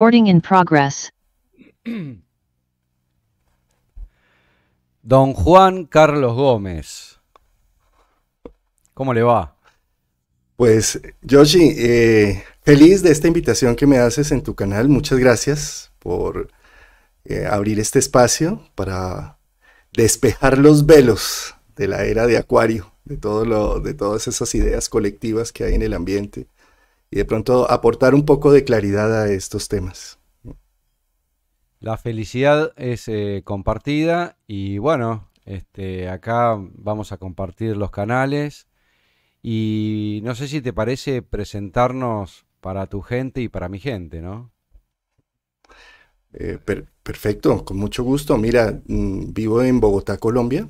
Reporting in progress. Don Juan Carlos Gómez. ¿Cómo le va? Pues, Yoshi, eh, feliz de esta invitación que me haces en tu canal. Muchas gracias por eh, abrir este espacio para despejar los velos de la era de Acuario, de, todo lo, de todas esas ideas colectivas que hay en el ambiente y de pronto aportar un poco de claridad a estos temas. La felicidad es eh, compartida y bueno, este, acá vamos a compartir los canales y no sé si te parece presentarnos para tu gente y para mi gente, ¿no? Eh, perfecto, con mucho gusto. Mira, mm, vivo en Bogotá, Colombia.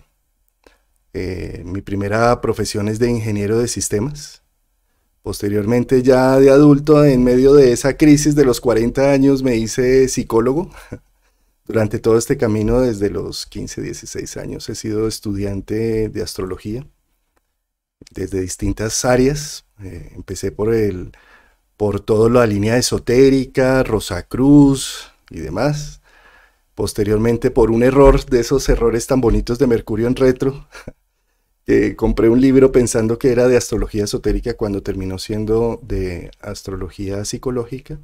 Eh, mi primera profesión es de ingeniero de sistemas. Posteriormente, ya de adulto, en medio de esa crisis de los 40 años, me hice psicólogo. Durante todo este camino, desde los 15, 16 años, he sido estudiante de astrología, desde distintas áreas. Eh, empecé por, el, por toda la línea esotérica, Rosacruz y demás. Posteriormente, por un error de esos errores tan bonitos de Mercurio en retro, compré un libro pensando que era de astrología esotérica cuando terminó siendo de astrología psicológica.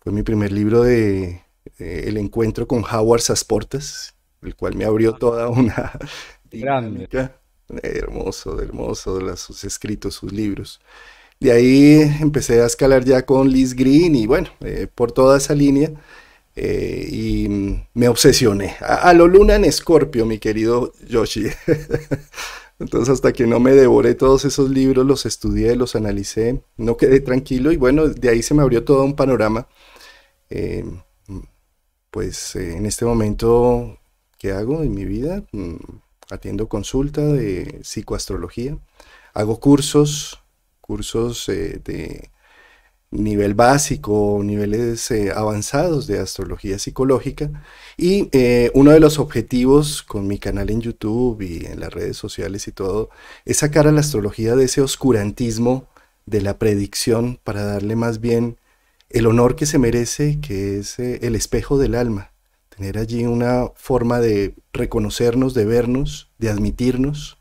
Fue mi primer libro de, El encuentro con Howard Sasportas, el cual me abrió toda una dinámica. Hermoso, hermoso, sus escritos, sus libros. De ahí empecé a escalar ya con Liz Green y bueno, eh, por toda esa línea. Eh, y me obsesioné. A, a, lo luna en escorpio, mi querido Yoshi. Entonces hasta que no me devoré todos esos libros, los estudié, los analicé, no quedé tranquilo y bueno, de ahí se me abrió todo un panorama. Eh, pues eh, en este momento, ¿qué hago en mi vida? Mm, atiendo consulta de psicoastrología, hago cursos, cursos eh, de nivel básico, niveles eh, avanzados de astrología psicológica. Y eh, uno de los objetivos con mi canal en YouTube y en las redes sociales y todo es sacar a la astrología de ese oscurantismo de la predicción para darle más bien el honor que se merece, que es eh, el espejo del alma. Tener allí una forma de reconocernos, de vernos, de admitirnos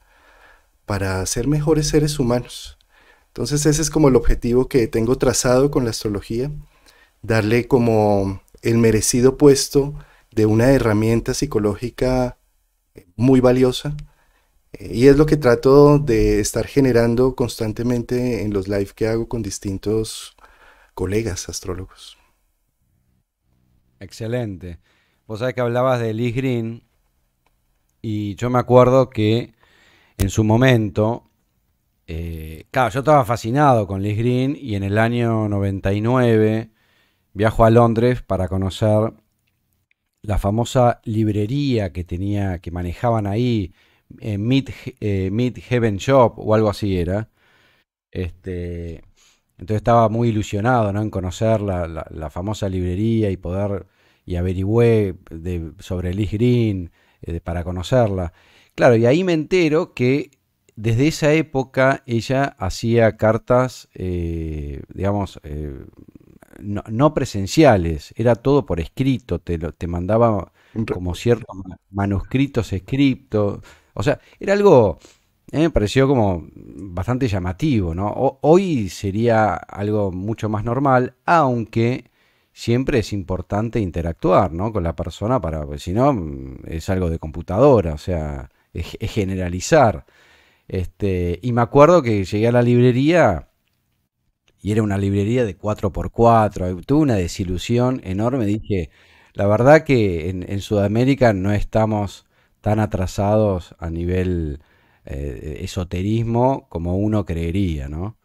para ser mejores seres humanos. Entonces ese es como el objetivo que tengo trazado con la astrología, darle como el merecido puesto de una herramienta psicológica eh, muy valiosa. Eh, y es lo que trato de estar generando constantemente en los live que hago con distintos colegas astrólogos. Excelente. Vos sabés que hablabas de Lee Green y yo me acuerdo que en su momento eh, claro, yo estaba fascinado con Liz Green y en el año 99 viajo a Londres para conocer la famosa librería que tenía, que manejaban ahí, en eh, Mid, eh, Heaven Shop o algo así era. Este, entonces estaba muy ilusionado ¿no? en conocer la, famosa librería y poder, y averigüé sobre Liz Green para conocerla. Claro, y ahí me entero que desde esa época ella hacía cartas, eh, digamos, eh, no, presenciales, era todo por escrito, te, te mandaba como ciertos manuscritos escritos, o sea, era algo, eh, me pareció como bastante llamativo, ¿no? hoy sería algo mucho más normal, aunque siempre es importante interactuar, Con la persona para, si no, mm, es algo de computadora, o sea, es generalizar. Este, y me acuerdo que llegué a la librería y era una librería de 4x4. Tuve una desilusión enorme. Dije, la verdad que en, Sudamérica no estamos tan atrasados a nivel eh, esoterismo como uno creería, ¿no?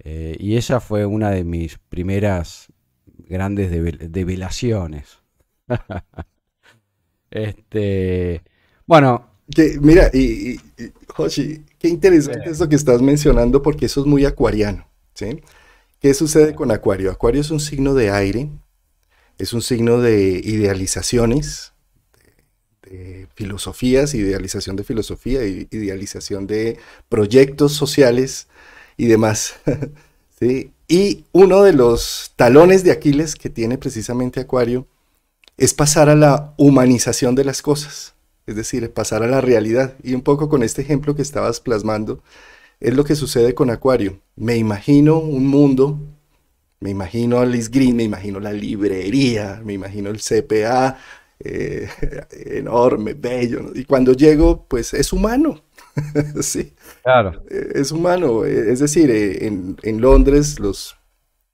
Eh, y esa fue una de mis primeras grandes develaciones. este, bueno. mira, y, Qué interesante esto eso que estás mencionando porque eso es muy acuariano. ¿sí? ¿Qué sucede con Acuario? Acuario es un signo de aire, es un signo de idealizaciones, de, de filosofías, idealización de filosofía, idealización de proyectos sociales y demás. ¿sí? Y uno de los talones de Aquiles que tiene precisamente Acuario es pasar a la humanización de las cosas es decir, pasar a la realidad. Y un poco con este ejemplo que estabas plasmando, es lo que sucede con Acuario. Me imagino un mundo, me imagino alice Green, me imagino la librería, me imagino el CPA, eh, enorme, bello. Y cuando llego, pues es humano. sí. Claro. Eh, es humano. Eh, es decir, en, Londres los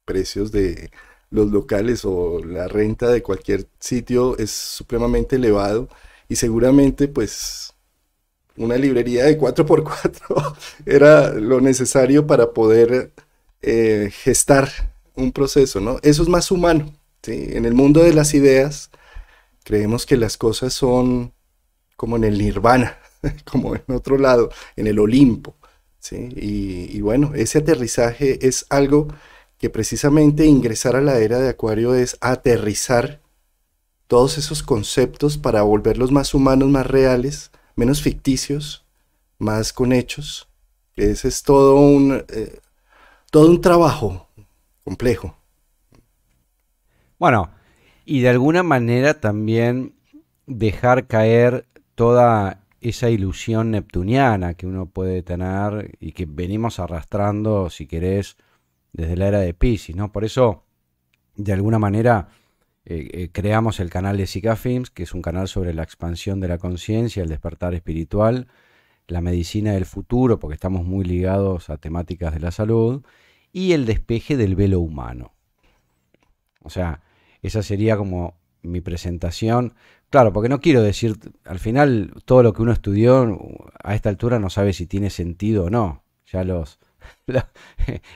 precios de los locales o la renta de cualquier sitio es supremamente elevado y seguramente pues una librería de 4x4 era lo necesario para poder eh, gestar un proceso, ¿no? Eso es más humano. En el mundo de las ideas creemos que las cosas son como en el nirvana, como en otro lado, en el Olimpo. ¿sí? Y, y bueno, ese aterrizaje es algo que precisamente ingresar a la era de Acuario es aterrizar todos esos conceptos para volverlos más humanos, más reales, menos ficticios, más con hechos. Ese es todo un, eh, todo un trabajo complejo. Bueno, y de alguna manera también dejar caer toda esa ilusión neptuniana que uno puede tener y que venimos arrastrando, si querés, desde la era de Pisces, ¿no? Por eso, de alguna manera, eh, eh, creamos el canal de SikaFims, que es un canal sobre la expansión de la conciencia, el despertar espiritual, la medicina del futuro, porque estamos muy ligados a temáticas de la salud, y el despeje del velo humano. O sea, esa sería como mi presentación. Claro, porque no quiero decir, al final todo lo que uno estudió a esta altura no sabe si tiene sentido o no. Ya los...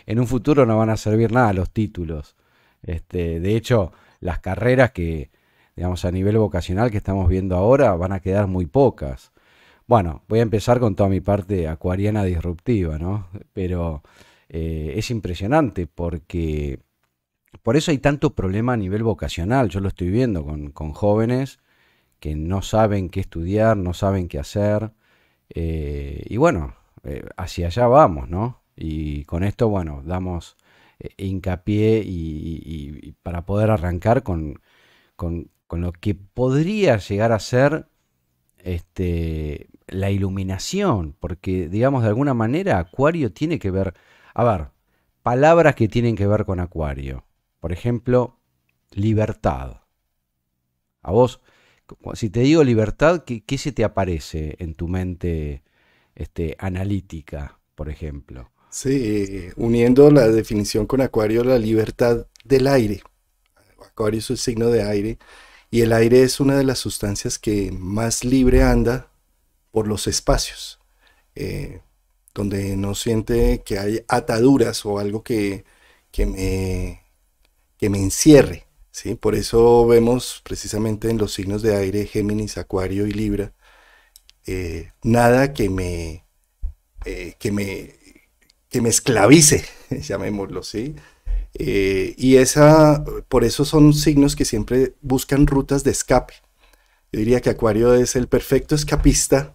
en un futuro no van a servir nada los títulos. Este, de hecho, las carreras que, digamos, a nivel vocacional que estamos viendo ahora van a quedar muy pocas. Bueno, voy a empezar con toda mi parte acuariana disruptiva, ¿no? Pero eh, es impresionante porque por eso hay tanto problema a nivel vocacional. Yo lo estoy viendo con, jóvenes que no saben qué estudiar, no saben qué hacer. Eh, y bueno, eh, hacia allá vamos, ¿no? Y con esto, bueno, damos eh, hincapié y, para poder arrancar con, lo que podría llegar a ser este, la iluminación, porque digamos de alguna manera Acuario tiene que ver, a ver, palabras que tienen que ver con Acuario, por ejemplo, libertad. A vos, si te digo libertad, ¿qué, qué se te aparece en tu mente este, analítica, por ejemplo? Sí, uniendo la definición con Acuario, la libertad del aire. Acuario es un signo de aire y el aire es una de las sustancias que más libre anda por los espacios, eh, donde no siente que hay ataduras o algo que, me, que me encierre. ¿sí? Por eso vemos precisamente en los signos de aire, Géminis, Acuario y Libra, eh, nada que me, eh, que me que me esclavice, llamémoslo, ¿sí? Eh, y esa, por eso son signos que siempre buscan rutas de escape. Yo diría que Acuario es el perfecto escapista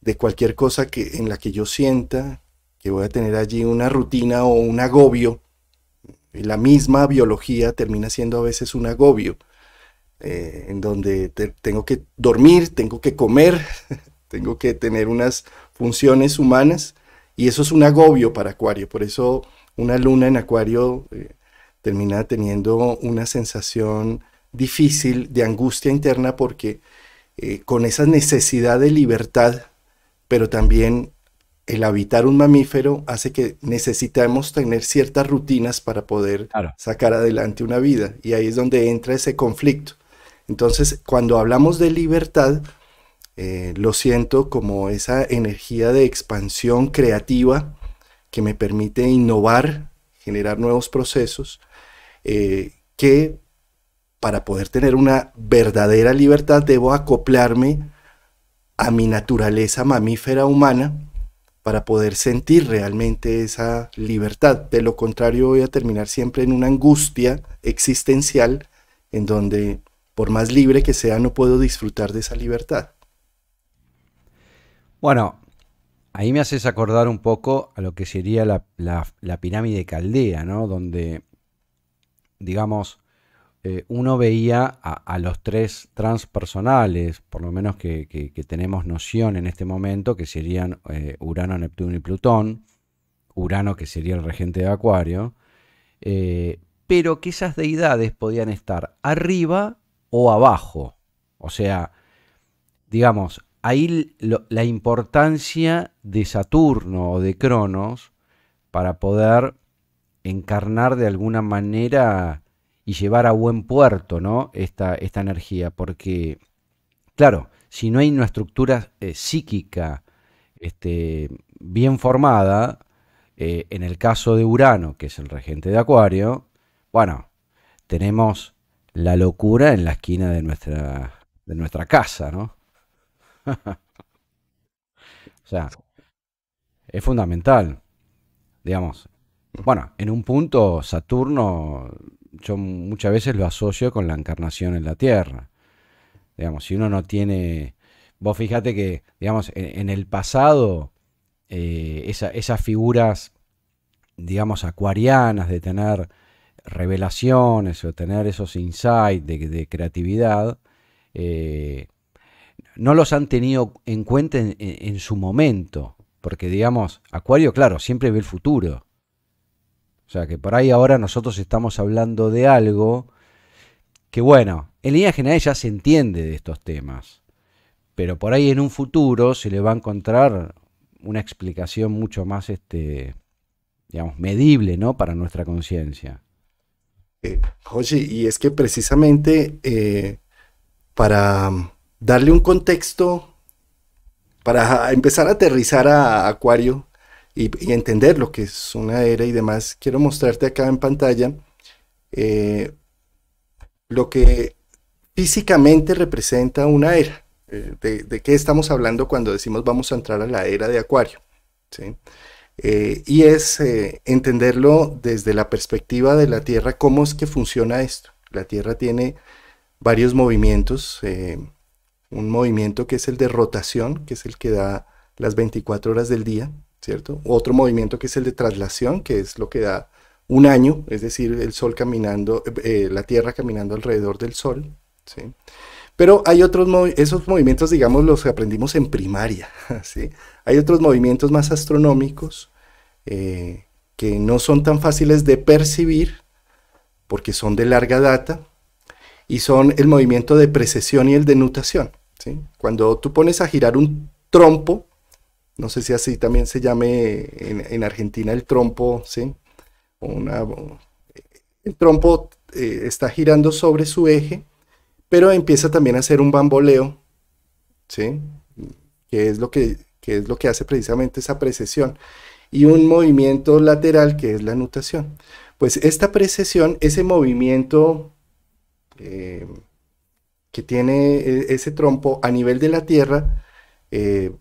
de cualquier cosa que, en la que yo sienta que voy a tener allí una rutina o un agobio. La misma biología termina siendo a veces un agobio, eh, en donde tengo que dormir, tengo que comer, tengo que tener unas funciones humanas y eso es un agobio para Acuario, por eso una luna en Acuario eh, termina teniendo una sensación difícil de angustia interna porque eh, con esa necesidad de libertad, pero también el habitar un mamífero hace que necesitamos tener ciertas rutinas para poder sacar adelante una vida. Y ahí es donde entra ese conflicto. Entonces, cuando hablamos de libertad, eh, lo siento como esa energía de expansión creativa que me permite innovar, generar nuevos procesos, eh, que para poder tener una verdadera libertad debo acoplarme a mi naturaleza mamífera humana para poder sentir realmente esa libertad. De lo contrario voy a terminar siempre en una angustia existencial en donde por más libre que sea no puedo disfrutar de esa libertad. Bueno, ahí me haces acordar un poco a lo que sería la, pirámide caldea, ¿no? Donde, digamos, eh, uno veía a, los tres transpersonales, por lo menos que, tenemos noción en este momento, que serían eh, Urano, Neptuno y Plutón. Urano, que sería el regente de Acuario. Eh, pero que esas deidades podían estar arriba o abajo. O sea, digamos, ahí la importancia de Saturno o de Cronos para poder encarnar de alguna manera y llevar a buen puerto ¿no? esta, esta energía, porque, claro, si no hay una estructura eh, psíquica este, bien formada, eh, en el caso de Urano, que es el regente de Acuario, bueno, tenemos la locura en la esquina de nuestra, de nuestra casa, ¿no? o sea, es fundamental. Digamos, bueno, en un punto Saturno yo muchas veces lo asocio con la encarnación en la Tierra. Digamos, si uno no tiene... Vos fíjate que, digamos, en, el pasado eh, esas figuras, digamos, acuarianas de tener revelaciones o tener esos insights de, creatividad, eh, no los han tenido en cuenta en, su momento. Porque, digamos, Acuario, claro, siempre ve el futuro. O sea, que por ahí ahora nosotros estamos hablando de algo que, bueno, en línea general ya se entiende de estos temas. Pero por ahí en un futuro se le va a encontrar una explicación mucho más, este, digamos, medible, ¿no? Para nuestra conciencia. Eh, oye, y es que precisamente eh, para darle un contexto para empezar a aterrizar a Acuario y, entender lo que es una era y demás, quiero mostrarte acá en pantalla eh, lo que físicamente representa una era. Eh, de, qué estamos hablando cuando decimos vamos a entrar a la era de Acuario? ¿sí? Eh, y es entenderlo desde la perspectiva de la Tierra, cómo es que funciona esto. La Tierra tiene varios movimientos un movimiento que es el de rotación, que es el que da las 24 horas del día, ¿cierto? Otro movimiento que es el de traslación, que es lo que da un año, es decir, el sol caminando, eh, la Tierra caminando alrededor del sol, ¿sí? Pero hay otros, esos movimientos, digamos, los aprendimos en primaria, ¿sí? Hay otros movimientos más astronómicos eh, que no son tan fáciles de percibir porque son de larga data, y son el movimiento de precesión y el de nutación. ¿sí? Cuando tú pones a girar un trompo, no sé si así también se llame en, Argentina el trompo, ¿sí? el trompo eh, está girando sobre su eje, pero empieza también a hacer un bamboleo, ¿sí? es lo que, que es lo que hace precisamente esa precesión, y un movimiento lateral que es la nutación. Pues esta precesión, ese movimiento eh, que tiene e-, ese trompo a nivel de la Tierra, eh,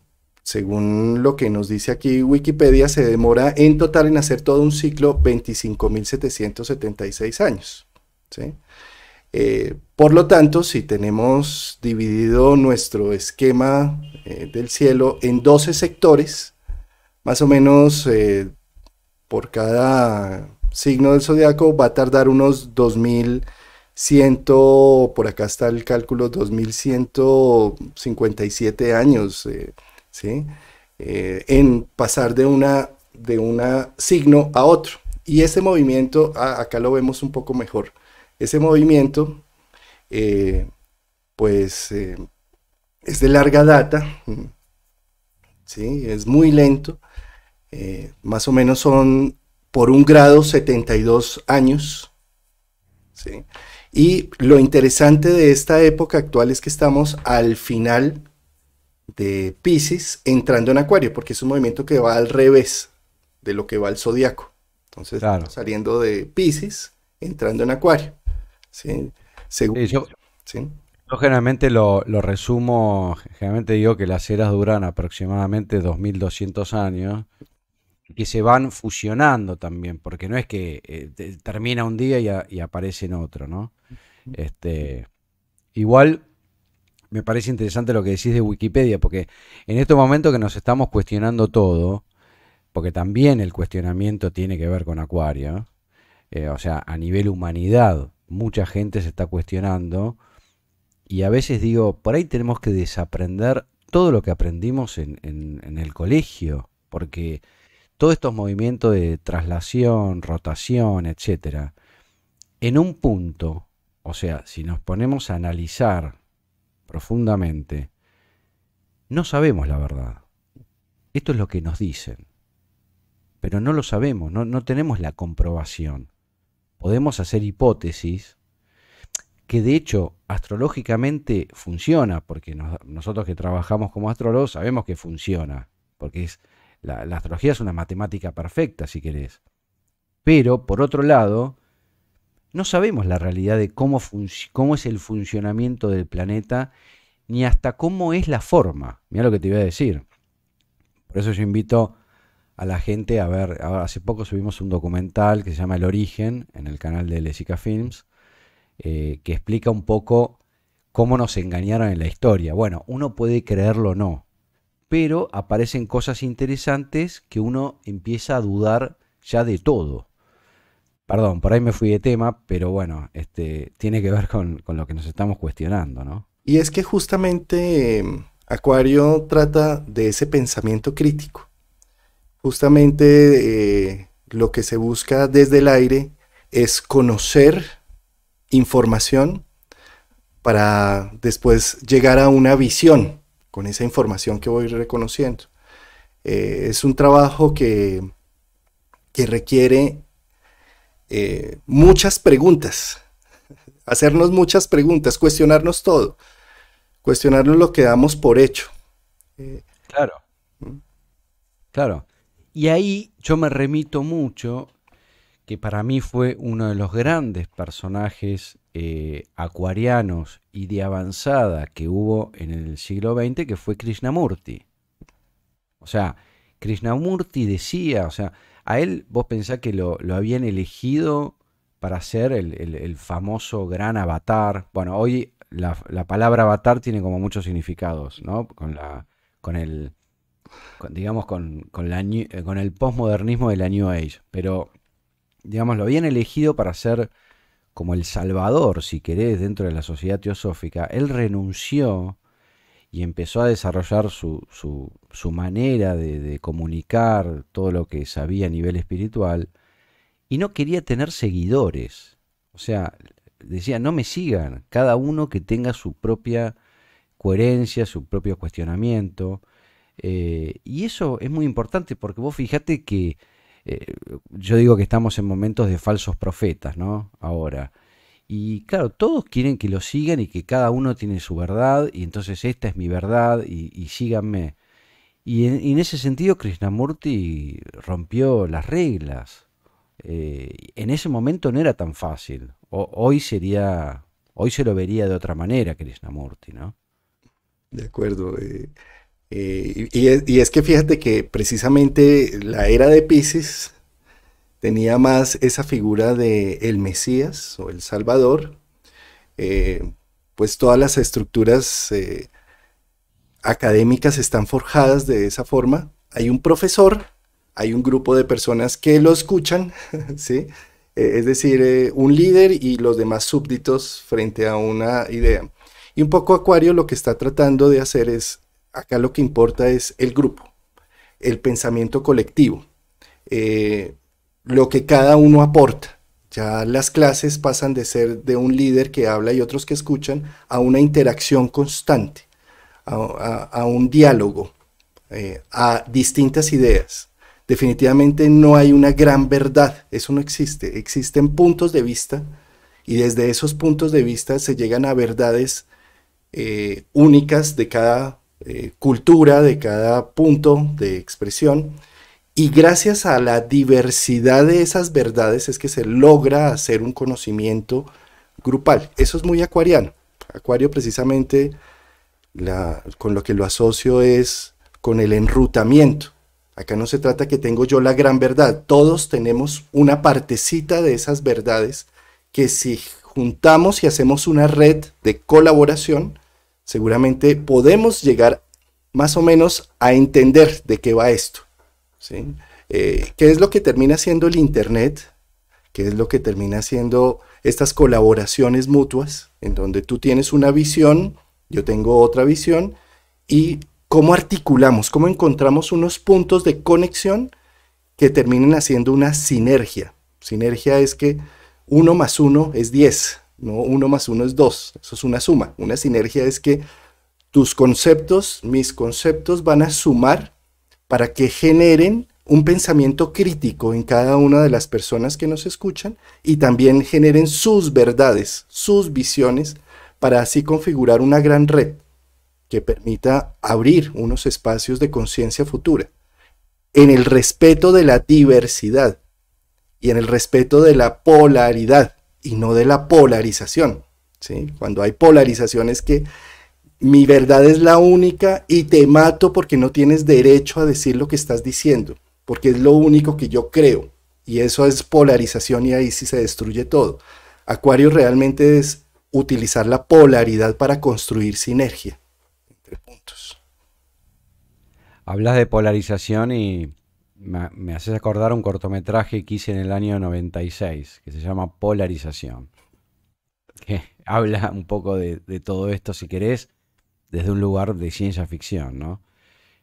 según lo que nos dice aquí Wikipedia, se demora en total en hacer todo un ciclo 25.776 años. ¿sí? Eh, por lo tanto, si tenemos dividido nuestro esquema del cielo en 12 sectores, más o menos por cada signo del zodiaco va a tardar unos 2000 ciento, por acá está el cálculo, 2157 años, eh, ¿sí? Eh, en pasar de una, de una signo a otro. Y ese movimiento, acá lo vemos un poco mejor, ese movimiento, eh, pues, es de larga data, ¿sí? Es muy lento, más o menos son por un grado 72 años, ¿sí? Y lo interesante de esta época actual es que estamos al final de Pisces entrando en Acuario, porque es un movimiento que va al revés de lo que va al zodiaco. Entonces, saliendo de Pisces, entrando en Acuario. ¿Sí? yo, generalmente lo, resumo, generalmente digo que las eras duran aproximadamente 2200 años y se van fusionando también, porque no es que eh, termina un día y aparece en otro, ¿no? Este, igual me parece interesante lo que decís de Wikipedia, porque en este momento que nos estamos cuestionando todo, porque también el cuestionamiento tiene que ver con Acuario, eh, o sea, a nivel humanidad, mucha gente se está cuestionando, y a veces digo, por ahí tenemos que desaprender todo lo que aprendimos en, en el colegio, porque todos estos movimientos de traslación, rotación, etcétera, en un punto o sea, si nos ponemos a analizar profundamente, no sabemos la verdad. Esto es lo que nos dicen. Pero no lo sabemos, no, tenemos la comprobación. Podemos hacer hipótesis que de hecho astrológicamente funciona, porque nosotros que trabajamos como astrólogos sabemos que funciona, porque es, la, la astrología es una matemática perfecta, si querés. Pero, por otro lado, no sabemos la realidad de cómo, es el funcionamiento del planeta, ni hasta cómo es la forma. Mira lo que te iba a decir. Por eso yo invito a la gente a ver, hace poco subimos un documental que se llama El Origen en el canal de Lesica Films, eh, que explica un poco cómo nos engañaron en la historia. Bueno, uno puede creerlo o no, pero aparecen cosas interesantes que uno empieza a dudar ya de todo. Perdón, por ahí me fui de tema, pero bueno, este, tiene que ver con, lo que nos estamos cuestionando, ¿no? Y es que justamente em, Acuario trata de ese pensamiento crítico. Justamente eh, lo que se busca desde el aire es conocer información para después llegar a una visión con esa información que voy reconociendo. Eh, es un trabajo que, que requiere eh, muchas preguntas, hacernos muchas preguntas, cuestionarnos todo, cuestionarnos lo que damos por hecho. claro. ¿Mm? Claro. Y ahí yo me remito mucho, que para mí fue uno de los grandes personajes eh, acuarianos y de avanzada que hubo en el siglo XX, que fue Krishnamurti. O sea, Krishnamurti decía, o sea, a él, vos pensás que lo, habían elegido para ser el, famoso gran avatar. Bueno, hoy la, palabra avatar tiene como muchos significados, ¿no? Con la. con el. digamos, con, con, eh, con el postmodernismo de la New Age. Pero, digamos, lo habían elegido para ser como el salvador, si querés, dentro de la sociedad teosófica. Él renunció y empezó a desarrollar su, manera de, comunicar todo lo que sabía a nivel espiritual, y no quería tener seguidores. O sea, decía, no me sigan, cada uno que tenga su propia coherencia, su propio cuestionamiento. Eh, y eso es muy importante porque vos fijate que eh, yo digo que estamos en momentos de falsos profetas, ¿no? Ahora. Y claro, todos quieren que lo sigan y que cada uno tiene su verdad, y entonces esta es mi verdad, y, síganme. Y en, ese sentido, Krishnamurti rompió las reglas. Eh, en ese momento no era tan fácil. hoy sería. Hoy se lo vería de otra manera, Krishnamurti, ¿no? De acuerdo. Eh, eh, y, es, y, es, que fíjate que precisamente la era de Pisces tenía más esa figura de el Mesías o el Salvador, eh, pues todas las estructuras eh, académicas están forjadas de esa forma. Hay un profesor, hay un grupo de personas que lo escuchan, ¿sí? E, es decir, eh, un líder y los demás súbditos frente a una idea. Y un poco Acuario lo que está tratando de hacer es, acá lo que importa es el grupo, el pensamiento colectivo lo que cada uno aporta. Ya las clases pasan de ser de un líder que habla y otros que escuchan a una interacción constante, a, un diálogo, eh, a distintas ideas. Definitivamente no hay una gran verdad, eso no existe. Existen puntos de vista y desde esos puntos de vista se llegan a verdades eh, únicas de cada eh, cultura, de cada punto de expresión y gracias a la diversidad de esas verdades es que se logra hacer un conocimiento grupal. Eso es muy acuariano. Acuario precisamente con lo que lo asocio es con el enrutamiento. Acá no se trata que tengo yo la gran verdad. Todos tenemos una partecita de esas verdades que si juntamos y hacemos una red de colaboración, seguramente podemos llegar más o menos a entender de qué va esto. Eh, ¿Qué es lo que termina siendo el Internet? ¿Qué es lo que termina siendo estas colaboraciones mutuas en donde tú tienes una visión, yo tengo otra visión y cómo articulamos, cómo encontramos unos puntos de conexión que terminen haciendo una sinergia. Sinergia es que uno más uno es 10, no uno más uno es dos. eso es una suma. Una sinergia es que tus conceptos, mis conceptos van a sumar para que generen un pensamiento crítico en cada una de las personas que nos escuchan y también generen sus verdades, sus visiones, para así configurar una gran red que permita abrir unos espacios de conciencia futura, en el respeto de la diversidad y en el respeto de la polaridad y no de la polarización. ¿sí? Cuando hay polarizaciones que mi verdad es la única y te mato porque no tienes derecho a decir lo que estás diciendo, porque es lo único que yo creo. Y eso es polarización y ahí sí se destruye todo. Acuario realmente es utilizar la polaridad para construir sinergia entre puntos. Hablas de polarización y me, haces acordar un cortometraje que hice en el año 96 que se llama Polarización. Que habla un poco de, de todo esto si querés desde un lugar de ciencia ficción, ¿no?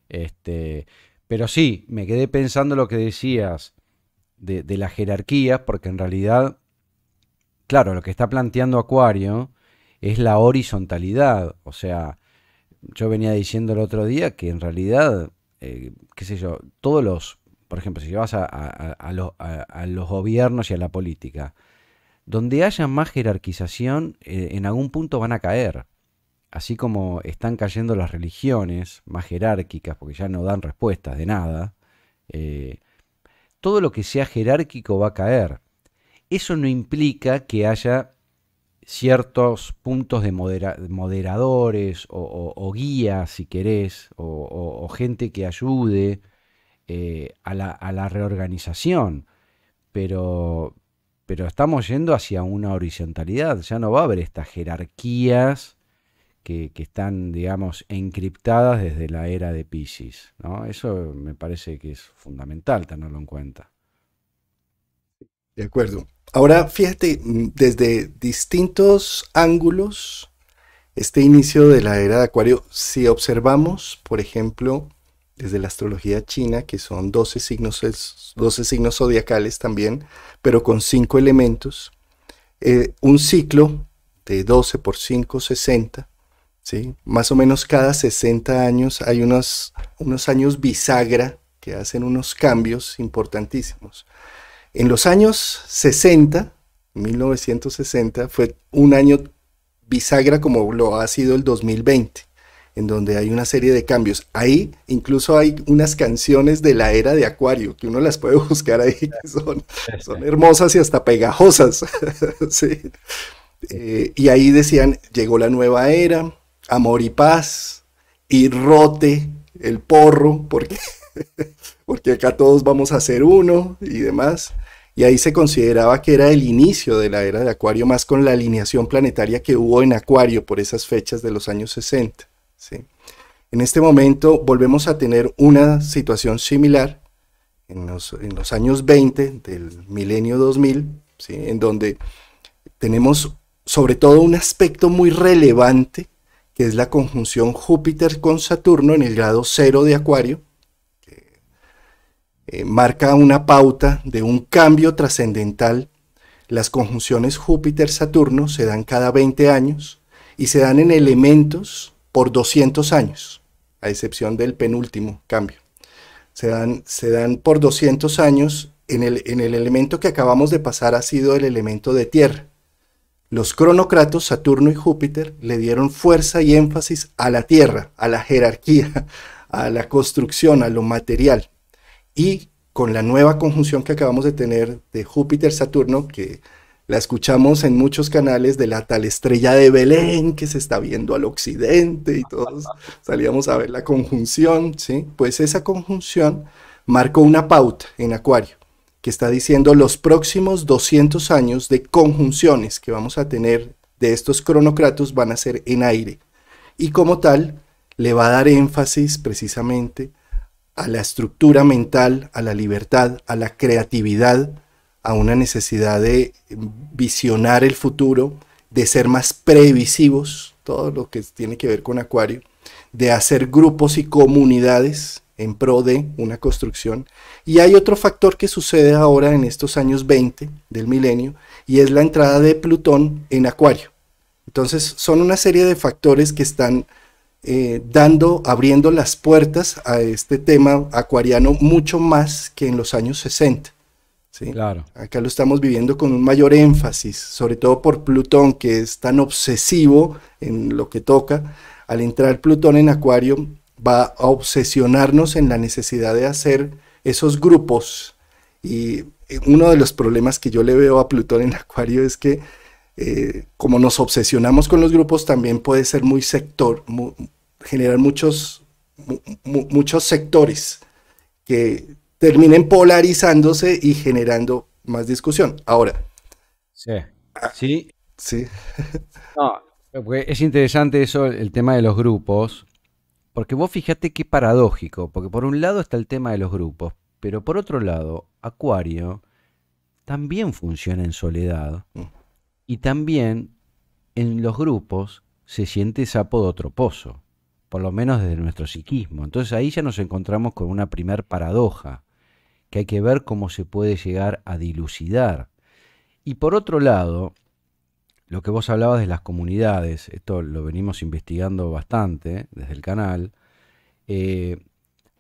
Este, pero sí, me quedé pensando lo que decías de, las jerarquías, porque en realidad, claro, lo que está planteando Acuario es la horizontalidad. O sea, yo venía diciendo el otro día que en realidad, eh, qué sé yo, todos los, por ejemplo, si vas a, los, gobiernos y a la política, donde haya más jerarquización, eh, en algún punto van a caer así como están cayendo las religiones más jerárquicas, porque ya no dan respuestas de nada, eh, todo lo que sea jerárquico va a caer. Eso no implica que haya ciertos puntos de moderadores o, guías, si querés, o, gente que ayude eh, a, la, reorganización. pero estamos yendo hacia una horizontalidad, ya no va a haber estas jerarquías que, están, digamos, encriptadas desde la era de Pisces. ¿no? Eso me parece que es fundamental tenerlo en cuenta. De acuerdo. Ahora, fíjate, mm, desde distintos ángulos, este inicio de la era de Acuario, si observamos, por ejemplo, desde la astrología china, que son 12 signos, signos zodiacales también, pero con cinco elementos, eh, un ciclo de 12 por 5, 60, ¿sí? Más o menos cada 60 años hay unos, unos años bisagra que hacen unos cambios importantísimos. En los años 60, 1960, fue un año bisagra como lo ha sido el 2020, en donde hay una serie de cambios. Ahí incluso hay unas canciones de la era de Acuario, que uno las puede buscar ahí, que son, hermosas y hasta pegajosas. Eh, y ahí decían, llegó la nueva era, Amor y Paz y Rote, el porro, porque, porque acá todos vamos a ser uno y demás. Y ahí se consideraba que era el inicio de la era de Acuario, más con la alineación planetaria que hubo en Acuario por esas fechas de los años 60. En este momento volvemos a tener una situación similar en los, años 20 del milenio 2000, en donde tenemos sobre todo un aspecto muy relevante que es la conjunción Júpiter con Saturno en el grado cero de Acuario, que eh, marca una pauta de un cambio trascendental. Las conjunciones Júpiter-Saturno se dan cada 20 años y se dan en elementos por 200 años, a excepción del penúltimo cambio. Se dan, se dan por 200 años en el elemento que acabamos de pasar ha sido el elemento de tierra los cronocratos, Saturno y Júpiter, le dieron fuerza y énfasis a la tierra, a la jerarquía, a la construcción, a lo material. Y con la nueva conjunción que acabamos de tener de Júpiter-Saturno, que la escuchamos en muchos canales de la tal estrella de Belén que se está viendo al occidente y todos salíamos a ver la conjunción, ¿sí? Pues esa conjunción marcó una pauta en Acuario que está diciendo los próximos 200 años de conjunciones que vamos a tener de estos cronocratos van a ser en aire. Y como tal, le va a dar énfasis precisamente a la estructura mental, a la libertad, a la creatividad, a una necesidad de visionar el futuro, de ser más previsivos, todo lo que tiene que ver con Acuario, de hacer grupos y comunidades en pro de una construcción. Y hay otro factor que sucede ahora en estos años 20 del milenio y es la entrada de Plutón en Acuario. Entonces son una serie de factores que están eh, dando, abriendo las puertas a este tema acuariano mucho más que en los años 60. ¿sí? Claro. Acá lo estamos viviendo con un mayor énfasis, sobre todo por Plutón, que es tan obsesivo en lo que toca. Al entrar Plutón en Acuario, va a obsesionarnos en la necesidad de hacer esos grupos. Y eh, uno de los problemas que yo le veo a Plutón en Acuario es que eh, como nos obsesionamos con los grupos, también puede ser muy sector, generar muchos, muchos sectores que terminen polarizándose y generando más discusión. Ahora. Sí. Ah, sí. Sí. No, es interesante eso, el tema de los grupos, porque vos fíjate qué paradójico, porque por un lado está el tema de los grupos, pero por otro lado, Acuario también funciona en soledad mm. y también en los grupos se siente sapo de otro pozo, por lo menos desde nuestro psiquismo. Entonces ahí ya nos encontramos con una primer paradoja, que hay que ver cómo se puede llegar a dilucidar. Y por otro lado, lo que vos hablabas de las comunidades, esto lo venimos investigando bastante desde el canal. Eh,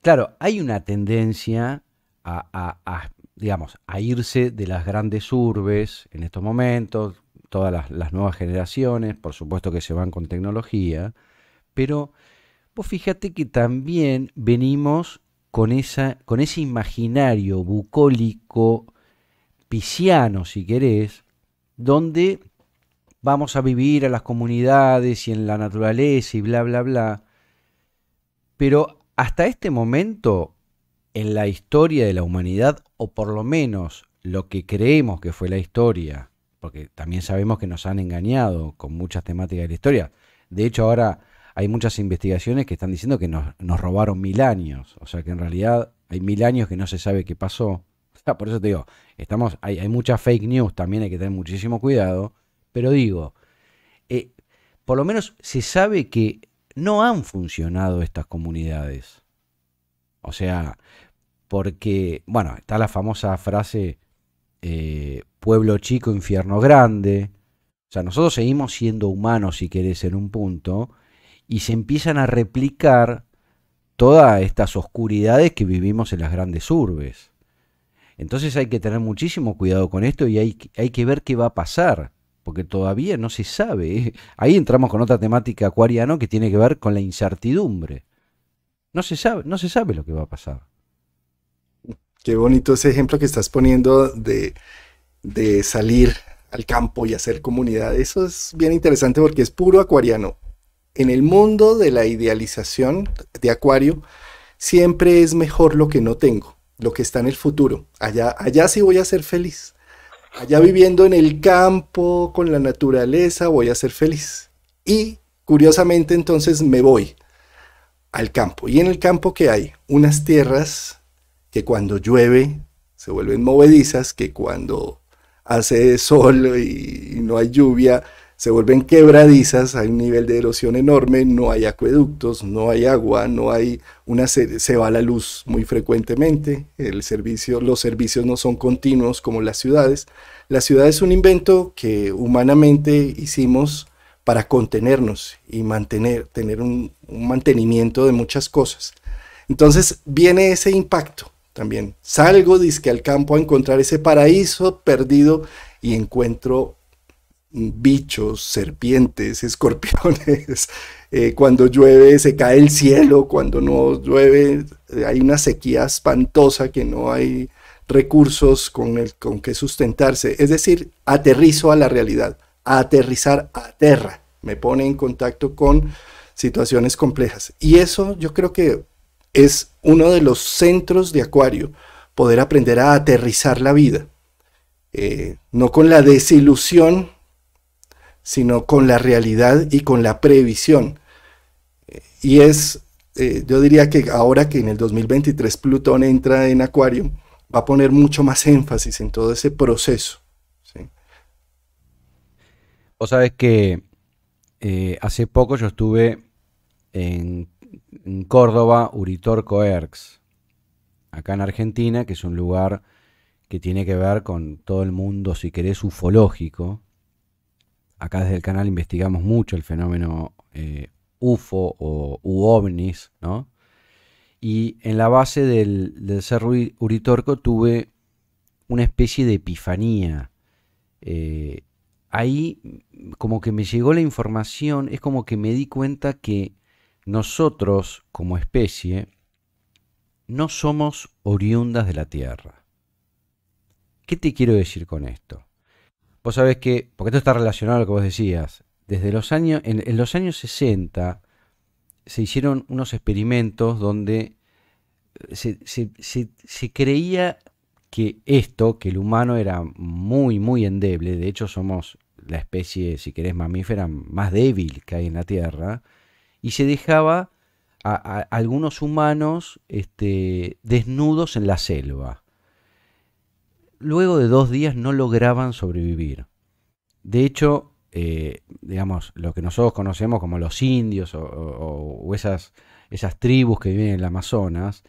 claro, hay una tendencia a, digamos, a irse de las grandes urbes en estos momentos, todas las, nuevas generaciones, por supuesto que se van con tecnología, pero vos fíjate que también venimos con, esa, con ese imaginario bucólico, pisciano, si querés, donde vamos a vivir a las comunidades y en la naturaleza y bla, bla, bla. Pero hasta este momento, en la historia de la humanidad, o por lo menos lo que creemos que fue la historia, porque también sabemos que nos han engañado con muchas temáticas de la historia. De hecho, ahora hay muchas investigaciones que están diciendo que nos, robaron mil años. O sea que en realidad hay mil años que no se sabe qué pasó. por eso te digo, estamos, hay, hay mucha fake news, también hay que tener muchísimo cuidado. Pero digo, eh, por lo menos se sabe que no han funcionado estas comunidades. O sea, porque, bueno, está la famosa frase, eh, pueblo chico, infierno grande. O sea, nosotros seguimos siendo humanos, si querés, en un punto, y se empiezan a replicar todas estas oscuridades que vivimos en las grandes urbes. Entonces hay que tener muchísimo cuidado con esto y hay, hay que ver qué va a pasar porque todavía no se sabe. ¿eh? Ahí entramos con otra temática acuariano que tiene que ver con la incertidumbre. No se sabe, no se sabe lo que va a pasar. Qué bonito ese ejemplo que estás poniendo de, salir al campo y hacer comunidad. Eso es bien interesante porque es puro acuariano. En el mundo de la idealización de acuario, siempre es mejor lo que no tengo, lo que está en el futuro. Allá, allá sí voy a ser feliz. Allá viviendo en el campo, con la naturaleza, voy a ser feliz. Y curiosamente entonces me voy al campo. Y en el campo que hay unas tierras que cuando llueve se vuelven movedizas, que cuando hace sol y no hay lluvia se vuelven quebradizas, hay un nivel de erosión enorme, no hay acueductos, no hay agua, no hay una se, se va la luz muy frecuentemente, el servicio, los servicios no son continuos como las ciudades. La ciudad es un invento que humanamente hicimos para contenernos y mantener, tener un, un mantenimiento de muchas cosas. Entonces viene ese impacto también. Salgo disque al campo a encontrar ese paraíso perdido y encuentro bichos, serpientes, escorpiones. Eh, cuando llueve se cae el cielo, cuando no llueve eh, hay una sequía espantosa que no hay recursos con, el, con que sustentarse. Es decir, aterrizo a la realidad, a aterrizar a tierra, me pone en contacto con situaciones complejas. Y eso yo creo que es uno de los centros de Acuario, poder aprender a aterrizar la vida, eh, no con la desilusión sino con la realidad y con la previsión. Y es, eh, yo diría que ahora que en el 2023 Plutón entra en Acuario, va a poner mucho más énfasis en todo ese proceso. Vos sabés que eh, hace poco yo estuve en, Córdoba, Uritorco Coerx, acá en Argentina, que es un lugar que tiene que ver con todo el mundo, si querés, ufológico, acá desde el canal investigamos mucho el fenómeno eh, UFO o UOVNIS, ¿no? Y en la base del, del Cerro Uritorco tuve una especie de epifanía. Eh, ahí como que me llegó la información, es como que me di cuenta que nosotros como especie no somos oriundas de la Tierra. ¿Qué te quiero decir con esto? Vos sabés que, porque esto está relacionado a lo que vos decías, desde los años, en, los años 60 se hicieron unos experimentos donde eh, se, creía que esto, que el humano era muy, muy endeble, de hecho somos la especie, si querés, mamífera más débil que hay en la Tierra, y se dejaba a, a algunos humanos este, desnudos en la selva luego de dos días no lograban sobrevivir. De hecho, eh, digamos, lo que nosotros conocemos como los indios o, esas, tribus que viven en el Amazonas,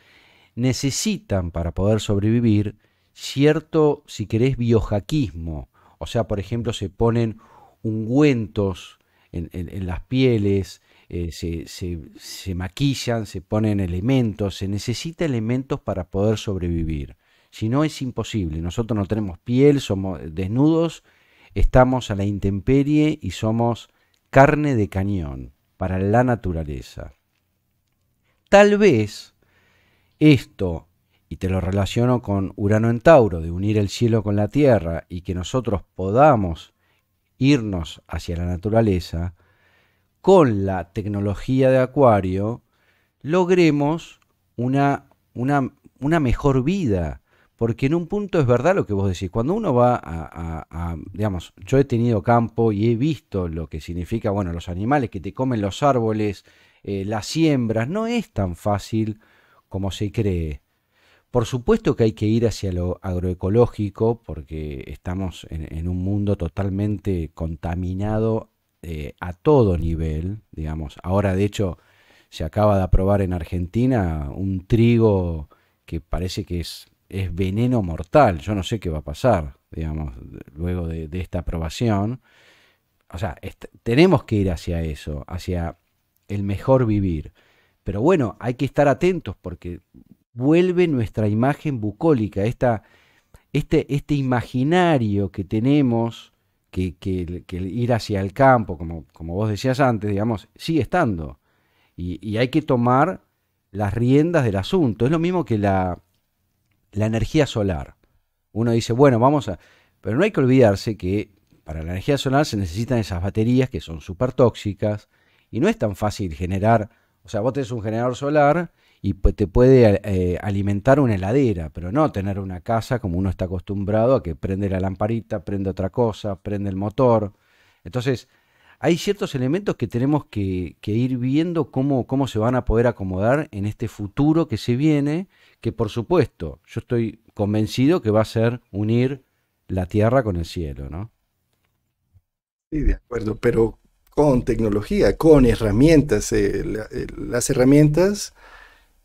necesitan para poder sobrevivir cierto, si querés, biojaquismo. O sea, por ejemplo, se ponen ungüentos en, las pieles, eh, se, se, maquillan, se ponen elementos, se necesita elementos para poder sobrevivir. Si no, es imposible. Nosotros no tenemos piel, somos desnudos, estamos a la intemperie y somos carne de cañón para la naturaleza. Tal vez esto, y te lo relaciono con Urano en Tauro, de unir el cielo con la tierra y que nosotros podamos irnos hacia la naturaleza, con la tecnología de Acuario logremos una, una mejor vida, porque en un punto es verdad lo que vos decís. Cuando uno va a, digamos, yo he tenido campo y he visto lo que significa, bueno, los animales que te comen los árboles, eh, las siembras, no es tan fácil como se cree. Por supuesto que hay que ir hacia lo agroecológico, porque estamos en, un mundo totalmente contaminado eh, a todo nivel, digamos. Ahora, de hecho, se acaba de aprobar en Argentina un trigo que parece que es es veneno mortal. Yo no sé qué va a pasar, digamos, luego de, esta aprobación. O sea, tenemos que ir hacia eso, hacia el mejor vivir. Pero bueno, hay que estar atentos porque vuelve nuestra imagen bucólica, esta, este, este imaginario que tenemos, que, que, ir hacia el campo, como, como vos decías antes, digamos, sigue estando. y hay que tomar las riendas del asunto. Es lo mismo que la, la energía solar. Uno dice, bueno, vamos a... Pero no hay que olvidarse que para la energía solar se necesitan esas baterías que son súper tóxicas y no es tan fácil generar, o sea, vos tenés un generador solar y te puede eh, alimentar una heladera, pero no tener una casa como uno está acostumbrado a que prende la lamparita, prende otra cosa, prende el motor. Entonces, hay ciertos elementos que tenemos que, que ir viendo cómo, cómo se van a poder acomodar en este futuro que se viene que por supuesto yo estoy convencido que va a ser unir la tierra con el cielo, ¿no? Sí, de acuerdo, pero con tecnología, con herramientas. Eh, eh, las herramientas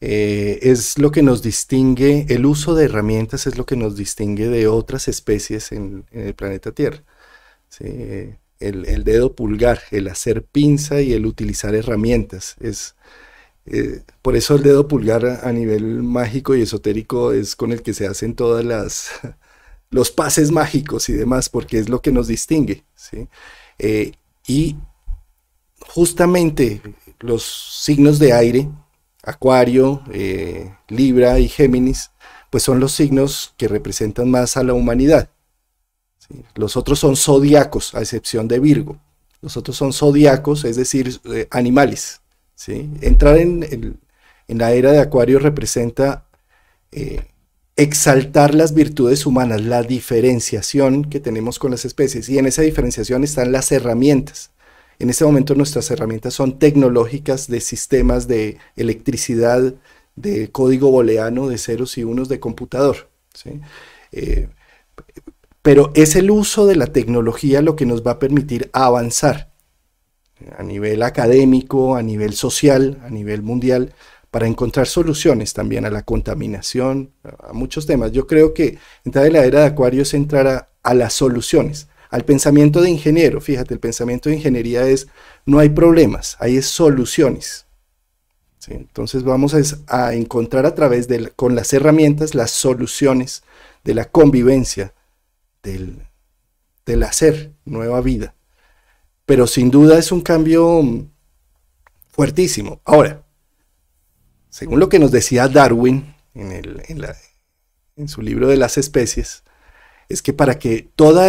eh, es lo que nos distingue, el uso de herramientas es lo que nos distingue de otras especies en, el planeta Tierra. Sí, el, el, dedo pulgar, el hacer pinza y el utilizar herramientas es eh, por eso el dedo pulgar a, nivel mágico y esotérico es con el que se hacen todas las los pases mágicos y demás, porque es lo que nos distingue. Eh, y justamente los signos de aire, Acuario, eh, Libra y Géminis, pues son los signos que representan más a la humanidad. Los otros son zodiacos, a excepción de Virgo. Los otros son zodiacos, es decir, animales. Entrar en, la era de Acuario representa eh, exaltar las virtudes humanas, la diferenciación que tenemos con las especies. Y en esa diferenciación están las herramientas. En este momento nuestras herramientas son tecnológicas de sistemas de electricidad, de código booleano, de ceros y unos de computador. Eh, pero es el uso de la tecnología lo que nos va a permitir avanzar a nivel académico, a nivel social, a nivel mundial, para encontrar soluciones también a la contaminación, a muchos temas. Yo creo que entrar en la era de Acuario es entrar a, las soluciones, al pensamiento de ingeniero. Fíjate, el pensamiento de ingeniería es no hay problemas, hay soluciones. Entonces vamos a, encontrar a través de, con las herramientas las soluciones de la convivencia, del hacer nueva vida pero sin duda es un cambio fuertísimo. Ahora, según lo que nos decía Darwin en, en, su libro de las especies, es que para que toda,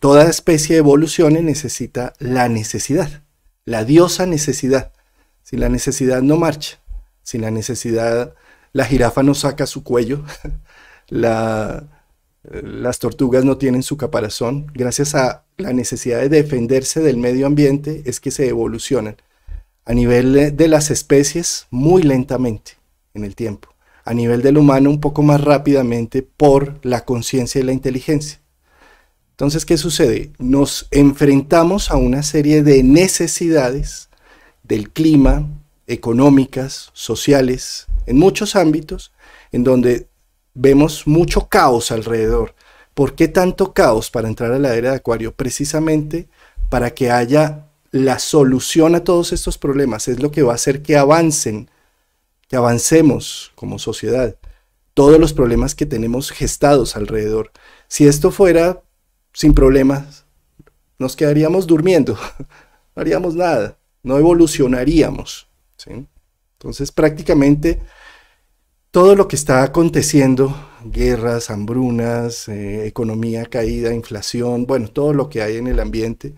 toda especie evolucione necesita la necesidad, la diosa necesidad. Si la necesidad no marcha, si la necesidad, la jirafa no saca su cuello, la, las tortugas no tienen su caparazón. Gracias a la necesidad de defenderse del medio ambiente es que se evolucionan a nivel de las especies muy lentamente en el tiempo. A nivel del humano un poco más rápidamente por la conciencia y la inteligencia. Entonces, ¿qué sucede? Nos enfrentamos a una serie de necesidades del clima, económicas, sociales, en muchos ámbitos, en donde vemos mucho caos alrededor. ¿Por qué tanto caos para entrar a la era de Acuario? Precisamente para que haya la solución a todos estos problemas. Es lo que va a hacer que avancen, que avancemos como sociedad. Todos los problemas que tenemos gestados alrededor. Si esto fuera sin problemas, nos quedaríamos durmiendo. No haríamos nada. No evolucionaríamos. Entonces prácticamente todo lo que está aconteciendo, guerras, hambrunas, eh, economía caída, inflación, bueno, todo lo que hay en el ambiente,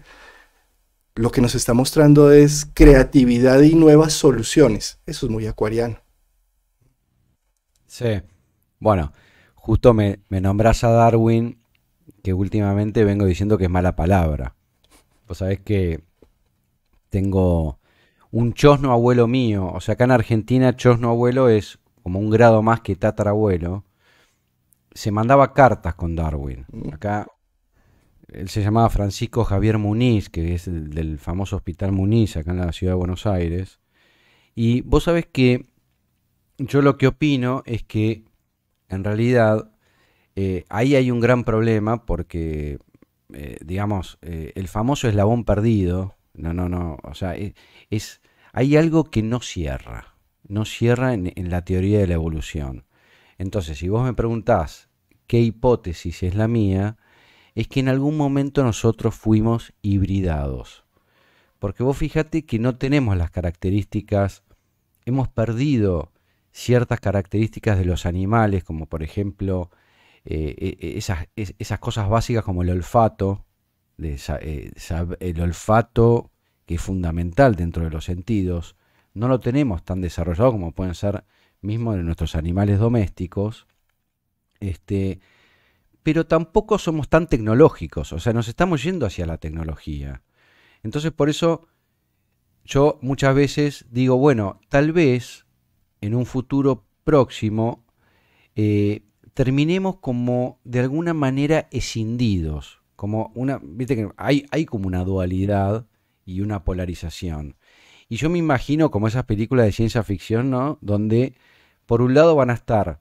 lo que nos está mostrando es creatividad y nuevas soluciones. Eso es muy acuariano. Sí. Bueno, justo me, me nombras a Darwin, que últimamente vengo diciendo que es mala palabra. Vos sabés que tengo un chosno abuelo mío. O sea, acá en Argentina, chosno abuelo es como un grado más que tatarabuelo, se mandaba cartas con Darwin. Mm. Acá él se llamaba Francisco Javier Muniz, que es del famoso Hospital Muniz, acá en la ciudad de Buenos Aires. Y vos sabés que yo lo que opino es que en realidad eh, ahí hay un gran problema porque, eh, digamos, eh, el famoso eslabón perdido, no, no, no, o sea, es hay algo que no cierra no cierra en, la teoría de la evolución. Entonces, si vos me preguntás qué hipótesis es la mía, es que en algún momento nosotros fuimos hibridados. Porque vos fíjate que no tenemos las características, hemos perdido ciertas características de los animales, como por ejemplo eh, e, e, esas, cosas básicas como el olfato, eh, el olfato que es fundamental dentro de los sentidos, no lo tenemos tan desarrollado como pueden ser mismos nuestros animales domésticos. Este, pero tampoco somos tan tecnológicos, o sea, nos estamos yendo hacia la tecnología. Entonces, por eso yo muchas veces digo, bueno, tal vez en un futuro próximo eh, terminemos como de alguna manera escindidos, como una, viste que hay, hay como una dualidad y una polarización. Y yo me imagino como esas películas de ciencia ficción, ¿no? Donde por un lado van a estar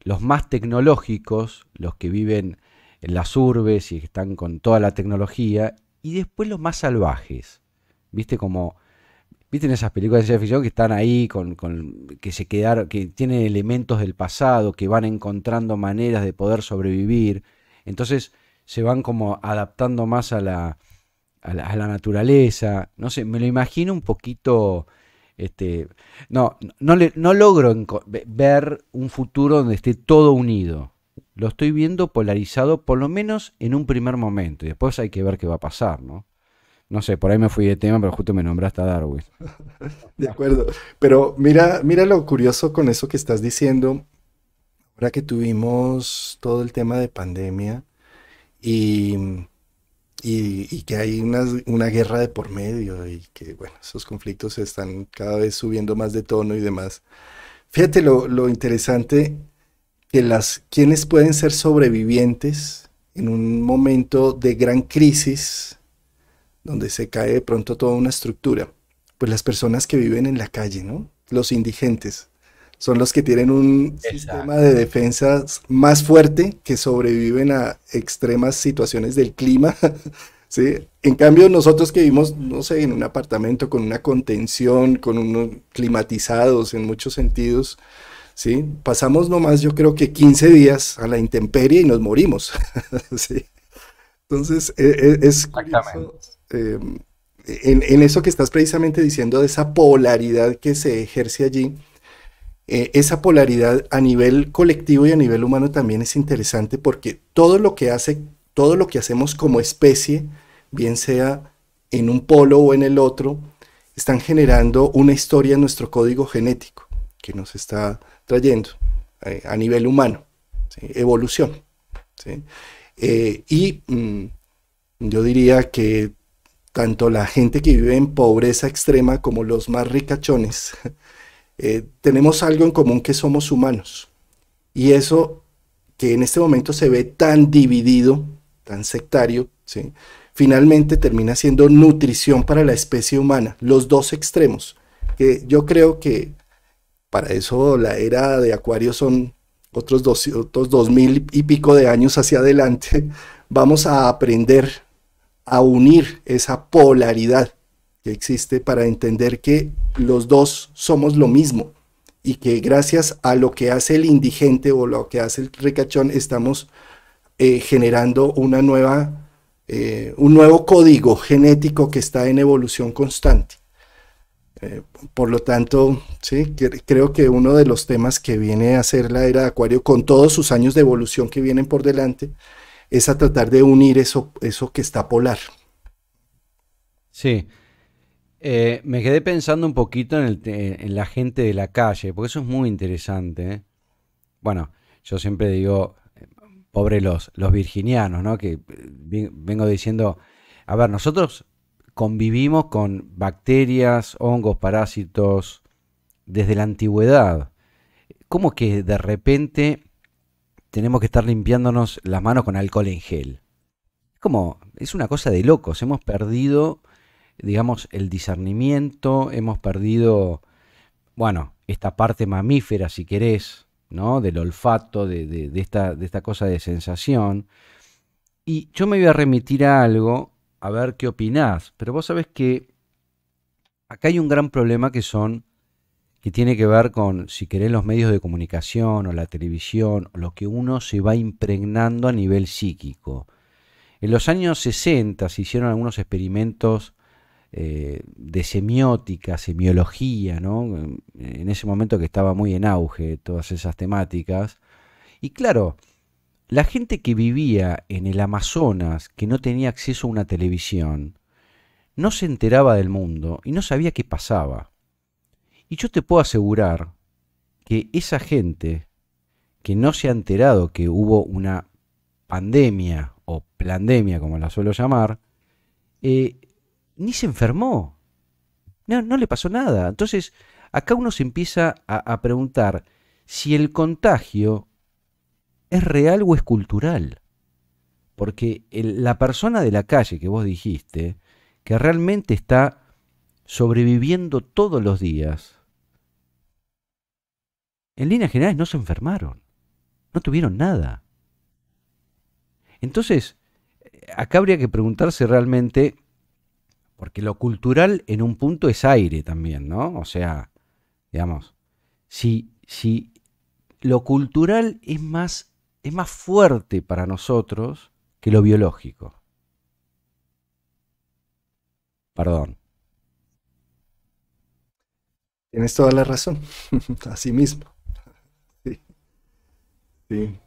los más tecnológicos, los que viven en las urbes y que están con toda la tecnología, y después los más salvajes. ¿Viste como ¿Viste en esas películas de ciencia ficción que están ahí, con, con, que se quedaron, que tienen elementos del pasado, que van encontrando maneras de poder sobrevivir? Entonces se van como adaptando más a la, a la, naturaleza. No sé, me lo imagino un poquito. Este, no, no, logro ver un futuro donde esté todo unido. Lo estoy viendo polarizado, por lo menos en un primer momento. Y después hay que ver qué va a pasar, ¿no? No sé, por ahí me fui de tema, pero justo me nombraste a Darwin. De acuerdo. Pero mira, mira lo curioso con eso que estás diciendo. Ahora que tuvimos todo el tema de pandemia y y, que hay una, guerra de por medio y que, bueno, esos conflictos están cada vez subiendo más de tono y demás. Fíjate lo, interesante que las quienes pueden ser sobrevivientes en un momento de gran crisis, donde se cae de pronto toda una estructura, pues las personas que viven en la calle, ¿no? Los indigentes son los que tienen un sistema de defensa más fuerte que sobreviven a extremas situaciones del clima. ¿sí? En cambio, nosotros que vivimos, no sé, en un apartamento con una contención, con unos climatizados en muchos sentidos, ¿sí? pasamos nomás yo creo que 15 días a la intemperie y nos morimos. ¿sí? Entonces, e, e, es... Em, en, en eso que estás precisamente diciendo de esa polaridad que se ejerce allí, eh, esa polaridad a nivel colectivo y a nivel humano también es interesante porque todo lo que hace, todo lo que hacemos como especie, bien sea en un polo o en el otro, están generando una historia en nuestro código genético que nos está trayendo eh, a nivel humano, evolución. Eh, y mm, yo diría que tanto la gente que vive en pobreza extrema como los más ricachones Eh, tenemos algo en común que somos humanos. Y eso que en este momento se ve tan dividido, tan sectario, ¿sí? finalmente termina siendo nutrición para la especie humana, los dos extremos, que yo creo que para eso la era de Acuario son otros otros dos mil y pico de años hacia adelante, vamos a aprender a unir esa polaridad que existe para entender que los dos somos lo mismo y que gracias a lo que hace el indigente o lo que hace el ricachón estamos eh, generando una nueva, eh, un nuevo código genético que está en evolución constante. Eh, por lo tanto, sí, creo que uno de los temas que viene a hacer la era de Acuario, con todos sus años de evolución que vienen por delante, es a tratar de unir eso, eso que está polar. Sí, eh, me quedé pensando un poquito en, la gente de la calle, porque eso es muy interesante. ¿eh? Bueno, yo siempre digo, pobre los, virginianos, ¿no? Que eh, vengo diciendo, a ver, nosotros convivimos con bacterias, hongos, parásitos, desde la antigüedad. ¿Cómo que de repente tenemos que estar limpiándonos las manos con alcohol en gel? Como, es una cosa de locos, hemos perdido digamos, el discernimiento, hemos perdido, bueno, esta parte mamífera, si querés, ¿no? Del olfato, de, esta, esta cosa de sensación. Y yo me voy a remitir a algo, a ver qué opinás, pero vos sabés que acá hay un gran problema que son que tiene que ver con, si querés, los medios de comunicación o la televisión, lo que uno se va impregnando a nivel psíquico. En los años 60 se hicieron algunos experimentos eh, de semiótica, semiología, ¿no? En ese momento que estaba muy en auge todas esas temáticas. Y claro, la gente que vivía en el Amazonas, que no tenía acceso a una televisión, no se enteraba del mundo y no sabía qué pasaba. Y yo te puedo asegurar que esa gente que no se ha enterado que hubo una pandemia o pandemia, como la suelo llamar, eh, ni se enfermó. No, le pasó nada. Entonces, acá uno se empieza a, preguntar si el contagio es real o es cultural. Porque la persona de la calle que vos dijiste, que realmente está sobreviviendo todos los días, en líneas generales no se enfermaron, no tuvieron nada. Entonces, acá habría que preguntarse realmente porque lo cultural en un punto es aire también, ¿no? O sea, digamos, si, si lo cultural es más, es más fuerte para nosotros que lo biológico. Perdón. Tienes toda la razón, así mismo. Sí. sí.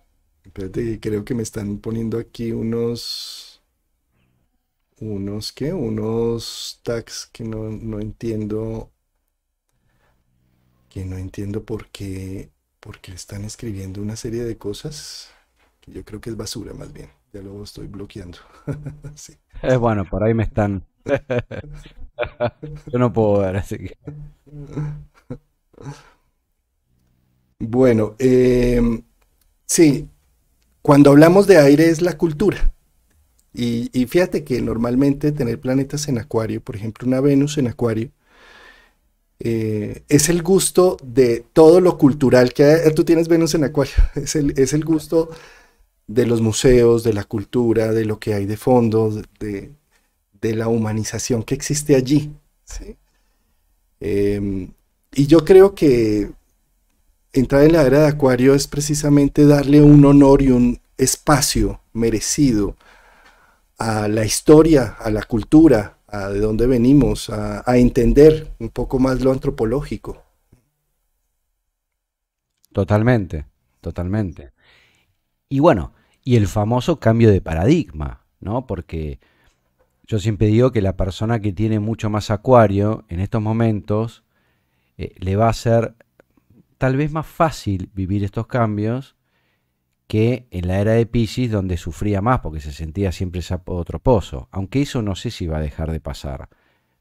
Espérate, creo que me están poniendo aquí unos unos que unos tags que no, entiendo que no entiendo por qué porque están escribiendo una serie de cosas que yo creo que es basura más bien ya lo estoy bloqueando sí. Eh, bueno por ahí me están yo no puedo ver así que bueno em, sí cuando hablamos de aire es la cultura y, fíjate que normalmente tener planetas en acuario, por ejemplo una Venus en acuario, eh, es el gusto de todo lo cultural que hay. Tú tienes Venus en acuario, es el, gusto de los museos, de la cultura, de lo que hay de fondo, de, la humanización que existe allí. Em, y yo creo que entrar en la era de acuario es precisamente darle un honor y un espacio merecido a la historia, a la cultura, a de dónde venimos, a, entender un poco más lo antropológico. Totalmente, totalmente. Y bueno, y el famoso cambio de paradigma, ¿no? Porque yo siempre digo que la persona que tiene mucho más acuario en estos momentos eh, le va a ser tal vez más fácil vivir estos cambios que en la era de Pisces, donde sufría más porque se sentía siempre otro pozo. Aunque eso no sé si va a dejar de pasar.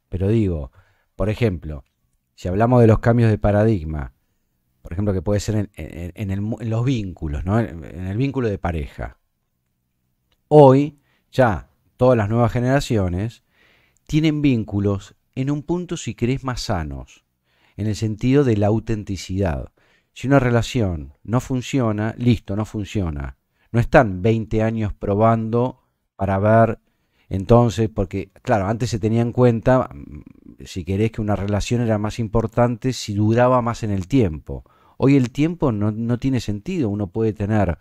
Pero digo, por ejemplo, si hablamos de los cambios de paradigma, por ejemplo, que puede ser en, los vínculos, ¿no? en el vínculo de pareja. Hoy, ya todas las nuevas generaciones tienen vínculos en un punto, si querés, más sanos, en el sentido de la autenticidad. Si una relación no funciona, listo, no funciona. No están 20 años probando para ver entonces, porque claro, antes se tenía en cuenta, mm, si querés, que una relación era más importante si duraba más en el tiempo. Hoy el tiempo no, tiene sentido, uno puede tener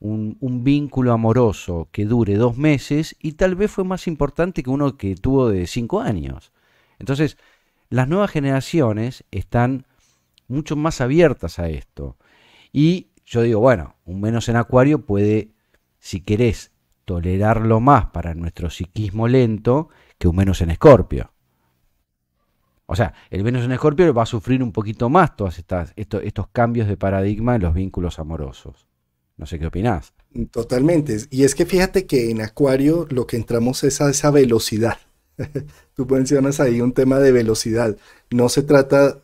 un, vínculo amoroso que dure dos meses y tal vez fue más importante que uno que tuvo de cinco años. Entonces, las nuevas generaciones están mucho más abiertas a esto. Y yo digo, bueno, un menos en acuario puede, si querés, tolerarlo más para nuestro psiquismo lento que un menos en escorpio. O sea, el menos en Escorpio va a sufrir un poquito más todos estos, estos cambios de paradigma en los vínculos amorosos. No sé qué opinás. Totalmente. Y es que fíjate que en Acuario lo que entramos es a esa velocidad. Tú mencionas ahí un tema de velocidad. No se trata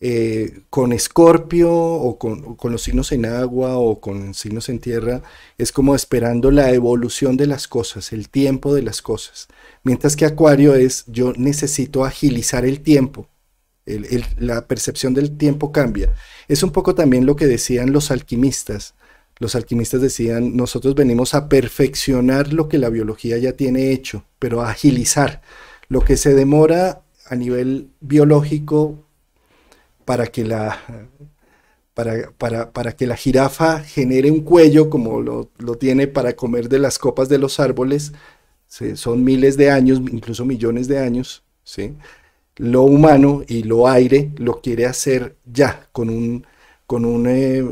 eh, con Escorpio o con, los signos en agua o con signos en tierra, es como esperando la evolución de las cosas, el tiempo de las cosas. Mientras que Acuario es yo necesito agilizar el tiempo. la percepción del tiempo cambia. Es un poco también lo que decían los alquimistas. Los alquimistas decían, nosotros venimos a perfeccionar lo que la biología ya tiene hecho, pero agilizar. Lo que se demora a nivel biológico para que la, para, que la jirafa genere un cuello como lo, tiene para comer de las copas de los árboles, son miles de años, incluso millones de años, ¿sí? lo humano y lo aire lo quiere hacer ya, con un, eh,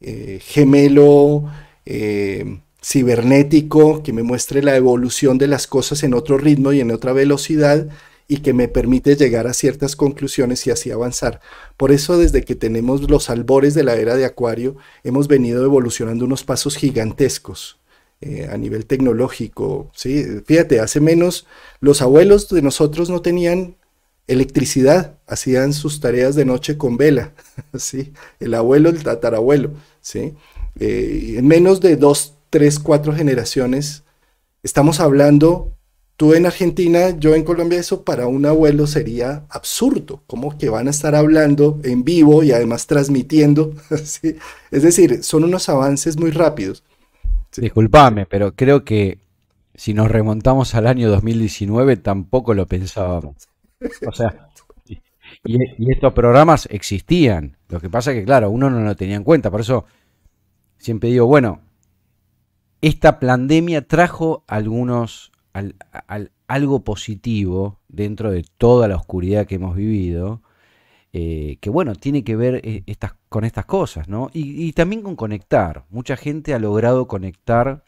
eh, gemelo eh, cibernético que me muestre la evolución de las cosas en otro ritmo y en otra velocidad, y que me permite llegar a ciertas conclusiones y así avanzar. Por eso desde que tenemos los albores de la era de Acuario, hemos venido evolucionando unos pasos gigantescos. Eh, a nivel tecnológico, ¿sí? Fíjate, hace menos los abuelos de nosotros no tenían electricidad, hacían sus tareas de noche con vela, El abuelo, el tatarabuelo, ¿sí? Eh, en menos de dos, tres, cuatro generaciones, estamos hablando Tú en Argentina, yo en Colombia, eso para un abuelo sería absurdo. como que van a estar hablando en vivo y además transmitiendo? Es decir, son unos avances muy rápidos. Disculpame, pero creo que si nos remontamos al año 2019 tampoco lo pensábamos. O sea, y, y estos programas existían. Lo que pasa es que, claro, uno no lo tenía en cuenta. Por eso siempre digo, bueno, esta pandemia trajo algunos algo positivo dentro de toda la oscuridad que hemos vivido, eh, que bueno, tiene que ver eh, estas, con estas cosas, ¿no? Y, también con conectar. Mucha gente ha logrado conectar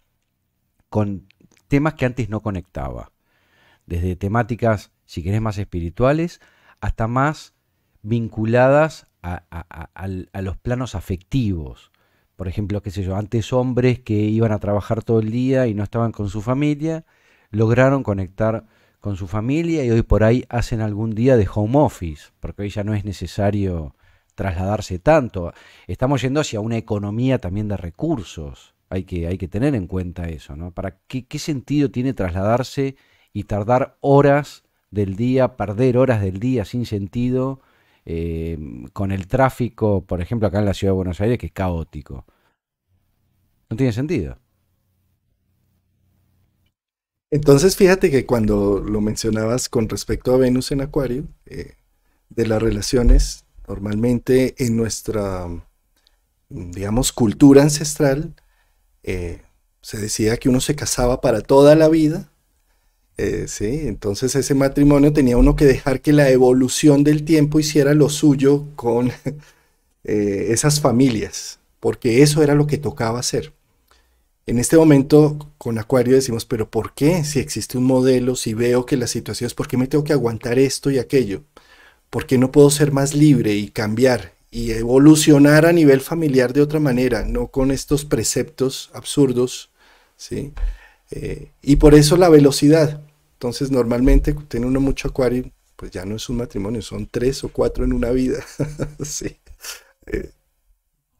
con temas que antes no conectaba. Desde temáticas, si querés, más espirituales, hasta más vinculadas a, a los planos afectivos. Por ejemplo, qué sé yo, antes hombres que iban a trabajar todo el día y no estaban con su familia, lograron conectar con su familia y hoy por ahí hacen algún día de home office, porque hoy ya no es necesario trasladarse tanto. Estamos yendo hacia una economía también de recursos. Hay que, hay que tener en cuenta eso, ¿Para qué, sentido tiene trasladarse y tardar horas del día, perder horas del día sin sentido eh, con el tráfico, por ejemplo, acá en la ciudad de Buenos Aires, que es caótico? No tiene sentido. Entonces, fíjate que cuando lo mencionabas con respecto a Venus en Acuario, eh, de las relaciones, normalmente en nuestra, mm, digamos, cultura ancestral, eh, se decía que uno se casaba para toda la vida, eh, ¿sí? Entonces ese matrimonio tenía uno que dejar que la evolución del tiempo hiciera lo suyo con esas familias, porque eso era lo que tocaba hacer. En este momento con Acuario decimos, pero ¿por qué? Si existe un modelo, si veo que la situación es, ¿por qué me tengo que aguantar esto y aquello? ¿Por qué no puedo ser más libre y cambiar y evolucionar a nivel familiar de otra manera, no con estos preceptos absurdos? ¿sí? Eh, y por eso la velocidad. Entonces normalmente tiene uno mucho Acuario, pues ya no es un matrimonio, son tres o cuatro en una vida. sí. Eh,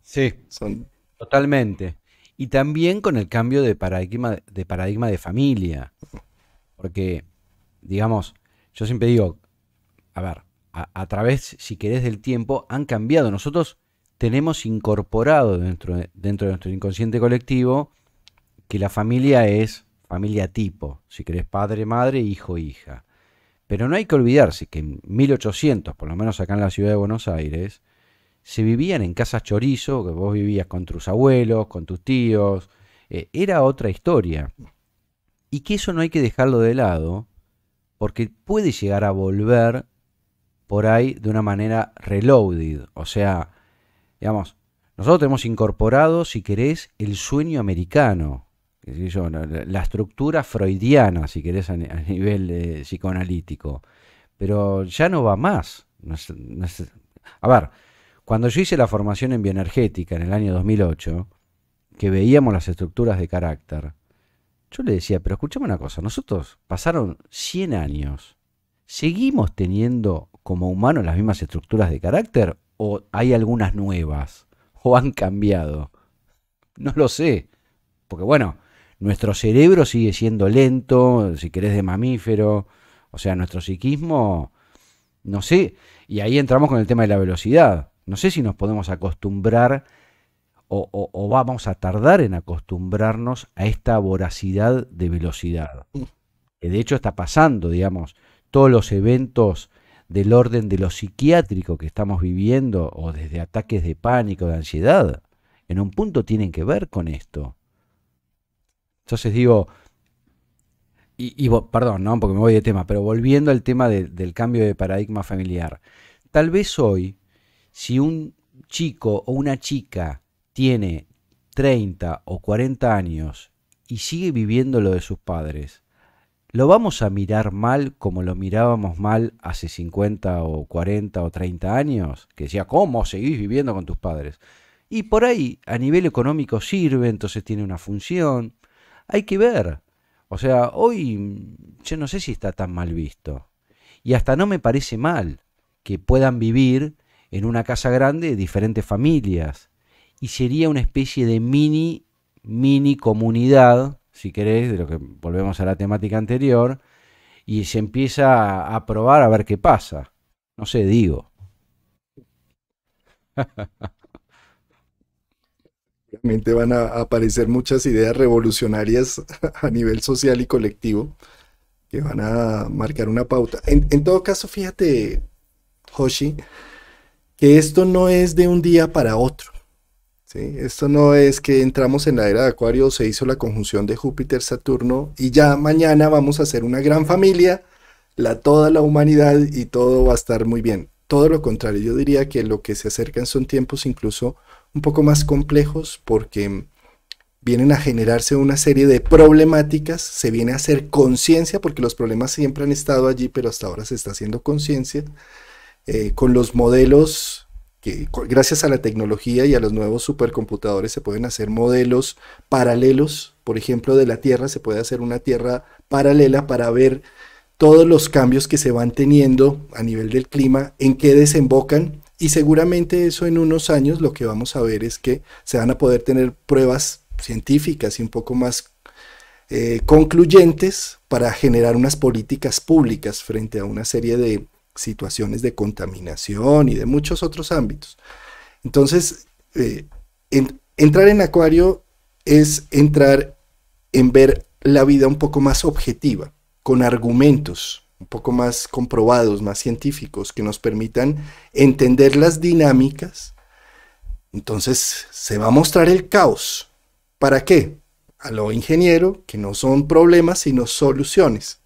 sí. Son... Totalmente y también con el cambio de paradigma de, paradigma de familia. Porque, digamos, yo siempre digo, a ver, a, través, si querés, del tiempo, han cambiado. Nosotros tenemos incorporado dentro, dentro de nuestro inconsciente colectivo que la familia es familia tipo, si querés, padre, madre, hijo, hija. Pero no hay que olvidarse que en 1800, por lo menos acá en la ciudad de Buenos Aires, se vivían en casas chorizo, que vos vivías con tus abuelos, con tus tíos, eh, era otra historia. Y que eso no hay que dejarlo de lado, porque puede llegar a volver por ahí de una manera reloaded. O sea, digamos, nosotros hemos incorporado, si querés, el sueño americano, la estructura freudiana, si querés, a, nivel eh, psicoanalítico. Pero ya no va más. a ver, cuando yo hice la formación en bioenergética en el año 2008, que veíamos las estructuras de carácter, yo le decía, pero escuchame una cosa, nosotros pasaron 100 años, ¿seguimos teniendo como humanos las mismas estructuras de carácter o hay algunas nuevas o han cambiado? No lo sé, porque bueno, nuestro cerebro sigue siendo lento, si querés de mamífero, o sea, nuestro psiquismo, no sé, y ahí entramos con el tema de la velocidad. No sé si nos podemos acostumbrar o, vamos a tardar en acostumbrarnos a esta voracidad de velocidad. Que de hecho está pasando, digamos, todos los eventos del orden de lo psiquiátrico que estamos viviendo o desde ataques de pánico, de ansiedad, en un punto tienen que ver con esto. Entonces digo, y, perdón, ¿no? porque me voy de tema, pero volviendo al tema del cambio de paradigma familiar, tal vez hoy si un chico o una chica tiene 30 o 40 años y sigue viviendo lo de sus padres, ¿lo vamos a mirar mal como lo mirábamos mal hace 50 o 40 o 30 años? Que decía, ¿cómo seguís viviendo con tus padres? Y por ahí, a nivel económico sirve, entonces tiene una función. Hay que ver. O sea, hoy yo no sé si está tan mal visto. Y hasta no me parece mal que puedan vivir en una casa grande diferentes familias. Y sería una especie de mini, mini comunidad, si queréis de lo que volvemos a la temática anterior, y se empieza a probar a ver qué pasa. No sé, digo. Realmente van a aparecer muchas ideas revolucionarias a nivel social y colectivo que van a marcar una pauta. En, todo caso, fíjate, Hoshi, que esto no es de un día para otro. ¿sí? Esto no es que entramos en la era de Acuario, se hizo la conjunción de Júpiter-Saturno y ya mañana vamos a ser una gran familia, la, toda la humanidad y todo va a estar muy bien. Todo lo contrario, yo diría que lo que se acercan son tiempos incluso un poco más complejos porque vienen a generarse una serie de problemáticas, se viene a hacer conciencia, porque los problemas siempre han estado allí, pero hasta ahora se está haciendo conciencia, eh, con los modelos que gracias a la tecnología y a los nuevos supercomputadores se pueden hacer modelos paralelos, por ejemplo, de la Tierra, se puede hacer una Tierra paralela para ver todos los cambios que se van teniendo a nivel del clima, en qué desembocan y seguramente eso en unos años lo que vamos a ver es que se van a poder tener pruebas científicas y un poco más eh, concluyentes para generar unas políticas públicas frente a una serie de situaciones de contaminación y de muchos otros ámbitos. Entonces, eh, entrar en Acuario es entrar en ver la vida un poco más objetiva, con argumentos un poco más comprobados, más científicos, que nos permitan entender las dinámicas. Entonces se va a mostrar el caos. ¿Para qué? A lo ingeniero, que no son problemas, sino soluciones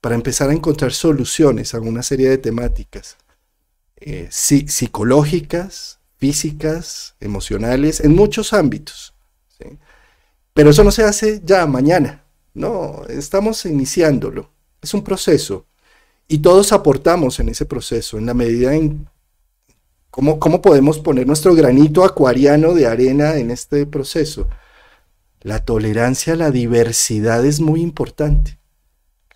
para empezar a encontrar soluciones a una serie de temáticas eh, psicológicas, físicas, emocionales, en muchos ámbitos. Pero eso no se hace ya mañana, no, estamos iniciándolo, es un proceso y todos aportamos en ese proceso en la medida en cómo, cómo podemos poner nuestro granito acuariano de arena en este proceso. La tolerancia a la diversidad es muy importante.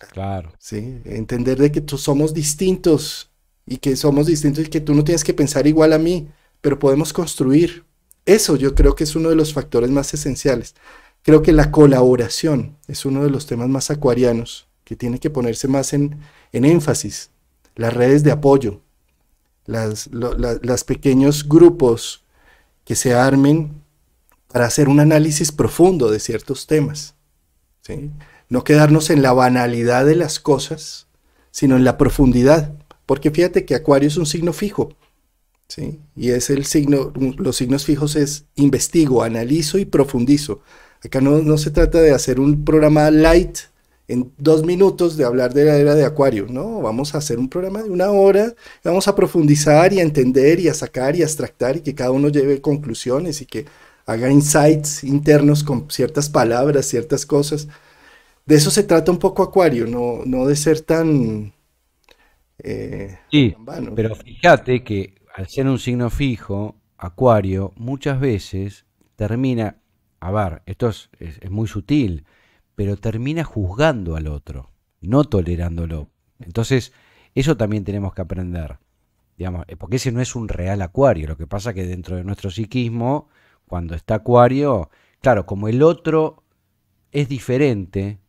Claro. Sí, entender de que tú somos distintos y que somos distintos y que tú no tienes que pensar igual a mí, pero podemos construir. Eso yo creo que es uno de los factores más esenciales. Creo que la colaboración es uno de los temas más acuarianos que tiene que ponerse más en, énfasis. Las redes de apoyo, las, pequeños grupos que se armen para hacer un análisis profundo de ciertos temas. No quedarnos en la banalidad de las cosas, sino en la profundidad. Porque fíjate que Acuario es un signo fijo. ¿sí? Y es el signo, los signos fijos es investigo, analizo y profundizo. Acá no, no se trata de hacer un programa light en dos minutos de hablar de la era de Acuario. No, vamos a hacer un programa de una hora, vamos a profundizar y a entender y a sacar y a extractar y que cada uno lleve conclusiones y que haga insights internos con ciertas palabras, ciertas cosas de eso se trata un poco Acuario, no, de ser tan... Eh, sí, pero fíjate que al ser un signo fijo, Acuario muchas veces termina, a ver, esto es, muy sutil, pero termina juzgando al otro, no tolerándolo. Entonces, eso también tenemos que aprender, eh, porque ese no es un real Acuario, lo que pasa que dentro de nuestro psiquismo, cuando está Acuario, claro, como el otro es diferente,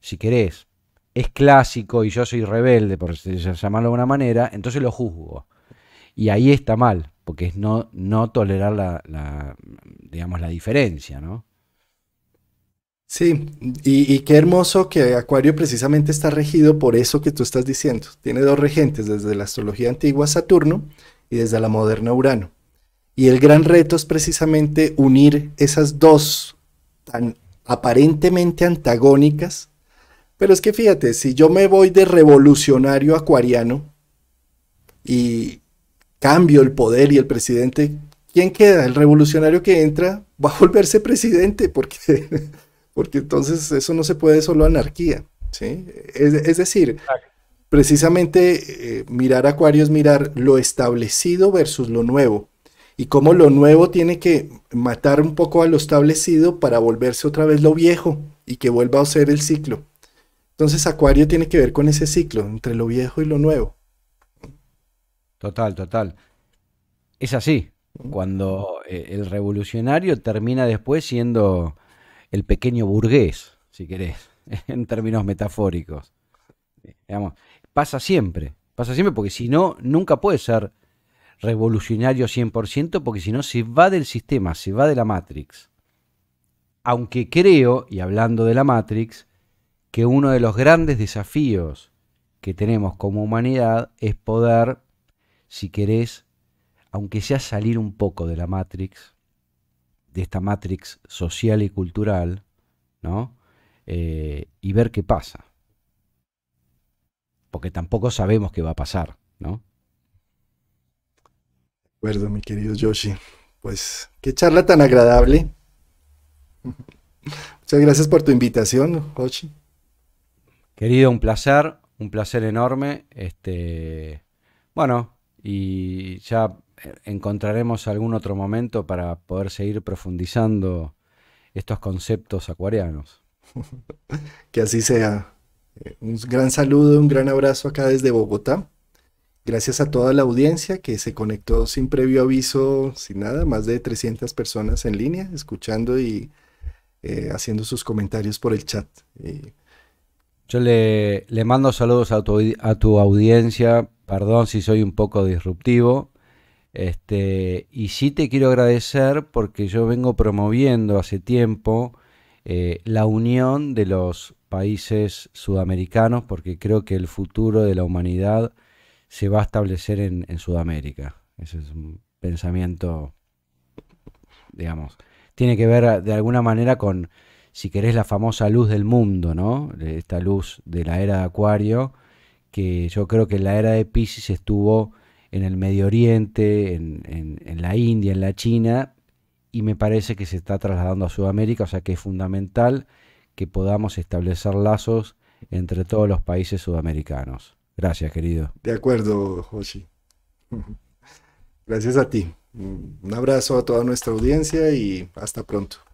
si querés, es clásico y yo soy rebelde, por llamarlo de una manera, entonces lo juzgo. Y ahí está mal, porque es no, no tolerar la, digamos, la diferencia, ¿no? Sí, y, y, qué hermoso que Acuario precisamente está regido por eso que tú estás diciendo. Tiene dos regentes, desde la astrología antigua Saturno y desde la moderna Urano. Y el gran reto es precisamente unir esas dos tan aparentemente antagónicas pero es que fíjate, si yo me voy de revolucionario acuariano y cambio el poder y el presidente, ¿quién queda? El revolucionario que entra va a volverse presidente, porque, porque entonces eso no se puede solo anarquía. ¿sí? Es, decir, precisamente eh, mirar Acuario es mirar lo establecido versus lo nuevo. Y cómo lo nuevo tiene que matar un poco a lo establecido para volverse otra vez lo viejo y que vuelva a ser el ciclo. Entonces Acuario tiene que ver con ese ciclo, entre lo viejo y lo nuevo. Total, total. Es así, mm. cuando eh, el revolucionario termina después siendo el pequeño burgués, si querés, en términos metafóricos. pasa siempre, pasa siempre porque si no, nunca puede ser revolucionario 100% porque si no se va del sistema, se va de la Matrix. Aunque creo, y hablando de la Matrix, que uno de los grandes desafíos que tenemos como humanidad es poder, si querés, aunque sea salir un poco de la Matrix, de esta Matrix social y cultural, ¿no? Eh, y ver qué pasa. Porque tampoco sabemos qué va a pasar, ¿no? De acuerdo, mi querido Yoshi. Pues qué charla tan agradable. Muchas gracias por tu invitación, Yoshi. Querido, un placer, un placer enorme. Este, bueno, y ya encontraremos algún otro momento para poder seguir profundizando estos conceptos acuarianos. que así sea. Eh, un gran saludo, un gran abrazo acá desde Bogotá. Gracias a toda la audiencia que se conectó sin previo aviso, sin nada, más de 300 personas en línea, escuchando y eh, haciendo sus comentarios por el chat. Yo le, mando saludos a tu, audiencia, perdón si soy un poco disruptivo, este, y sí te quiero agradecer porque yo vengo promoviendo hace tiempo eh, la unión de los países sudamericanos, porque creo que el futuro de la humanidad se va a establecer en Sudamérica. Ese es un pensamiento, digamos, tiene que ver de alguna manera con si querés, la famosa luz del mundo, ¿no? Esta luz de la era de Acuario, que yo creo que en la era de Pisces estuvo en el Medio Oriente, en, en la India, en la China, y me parece que se está trasladando a Sudamérica, o sea que es fundamental que podamos establecer lazos entre todos los países sudamericanos. Gracias, querido. De acuerdo, Joshi. Gracias a ti. Un abrazo a toda nuestra audiencia y hasta pronto.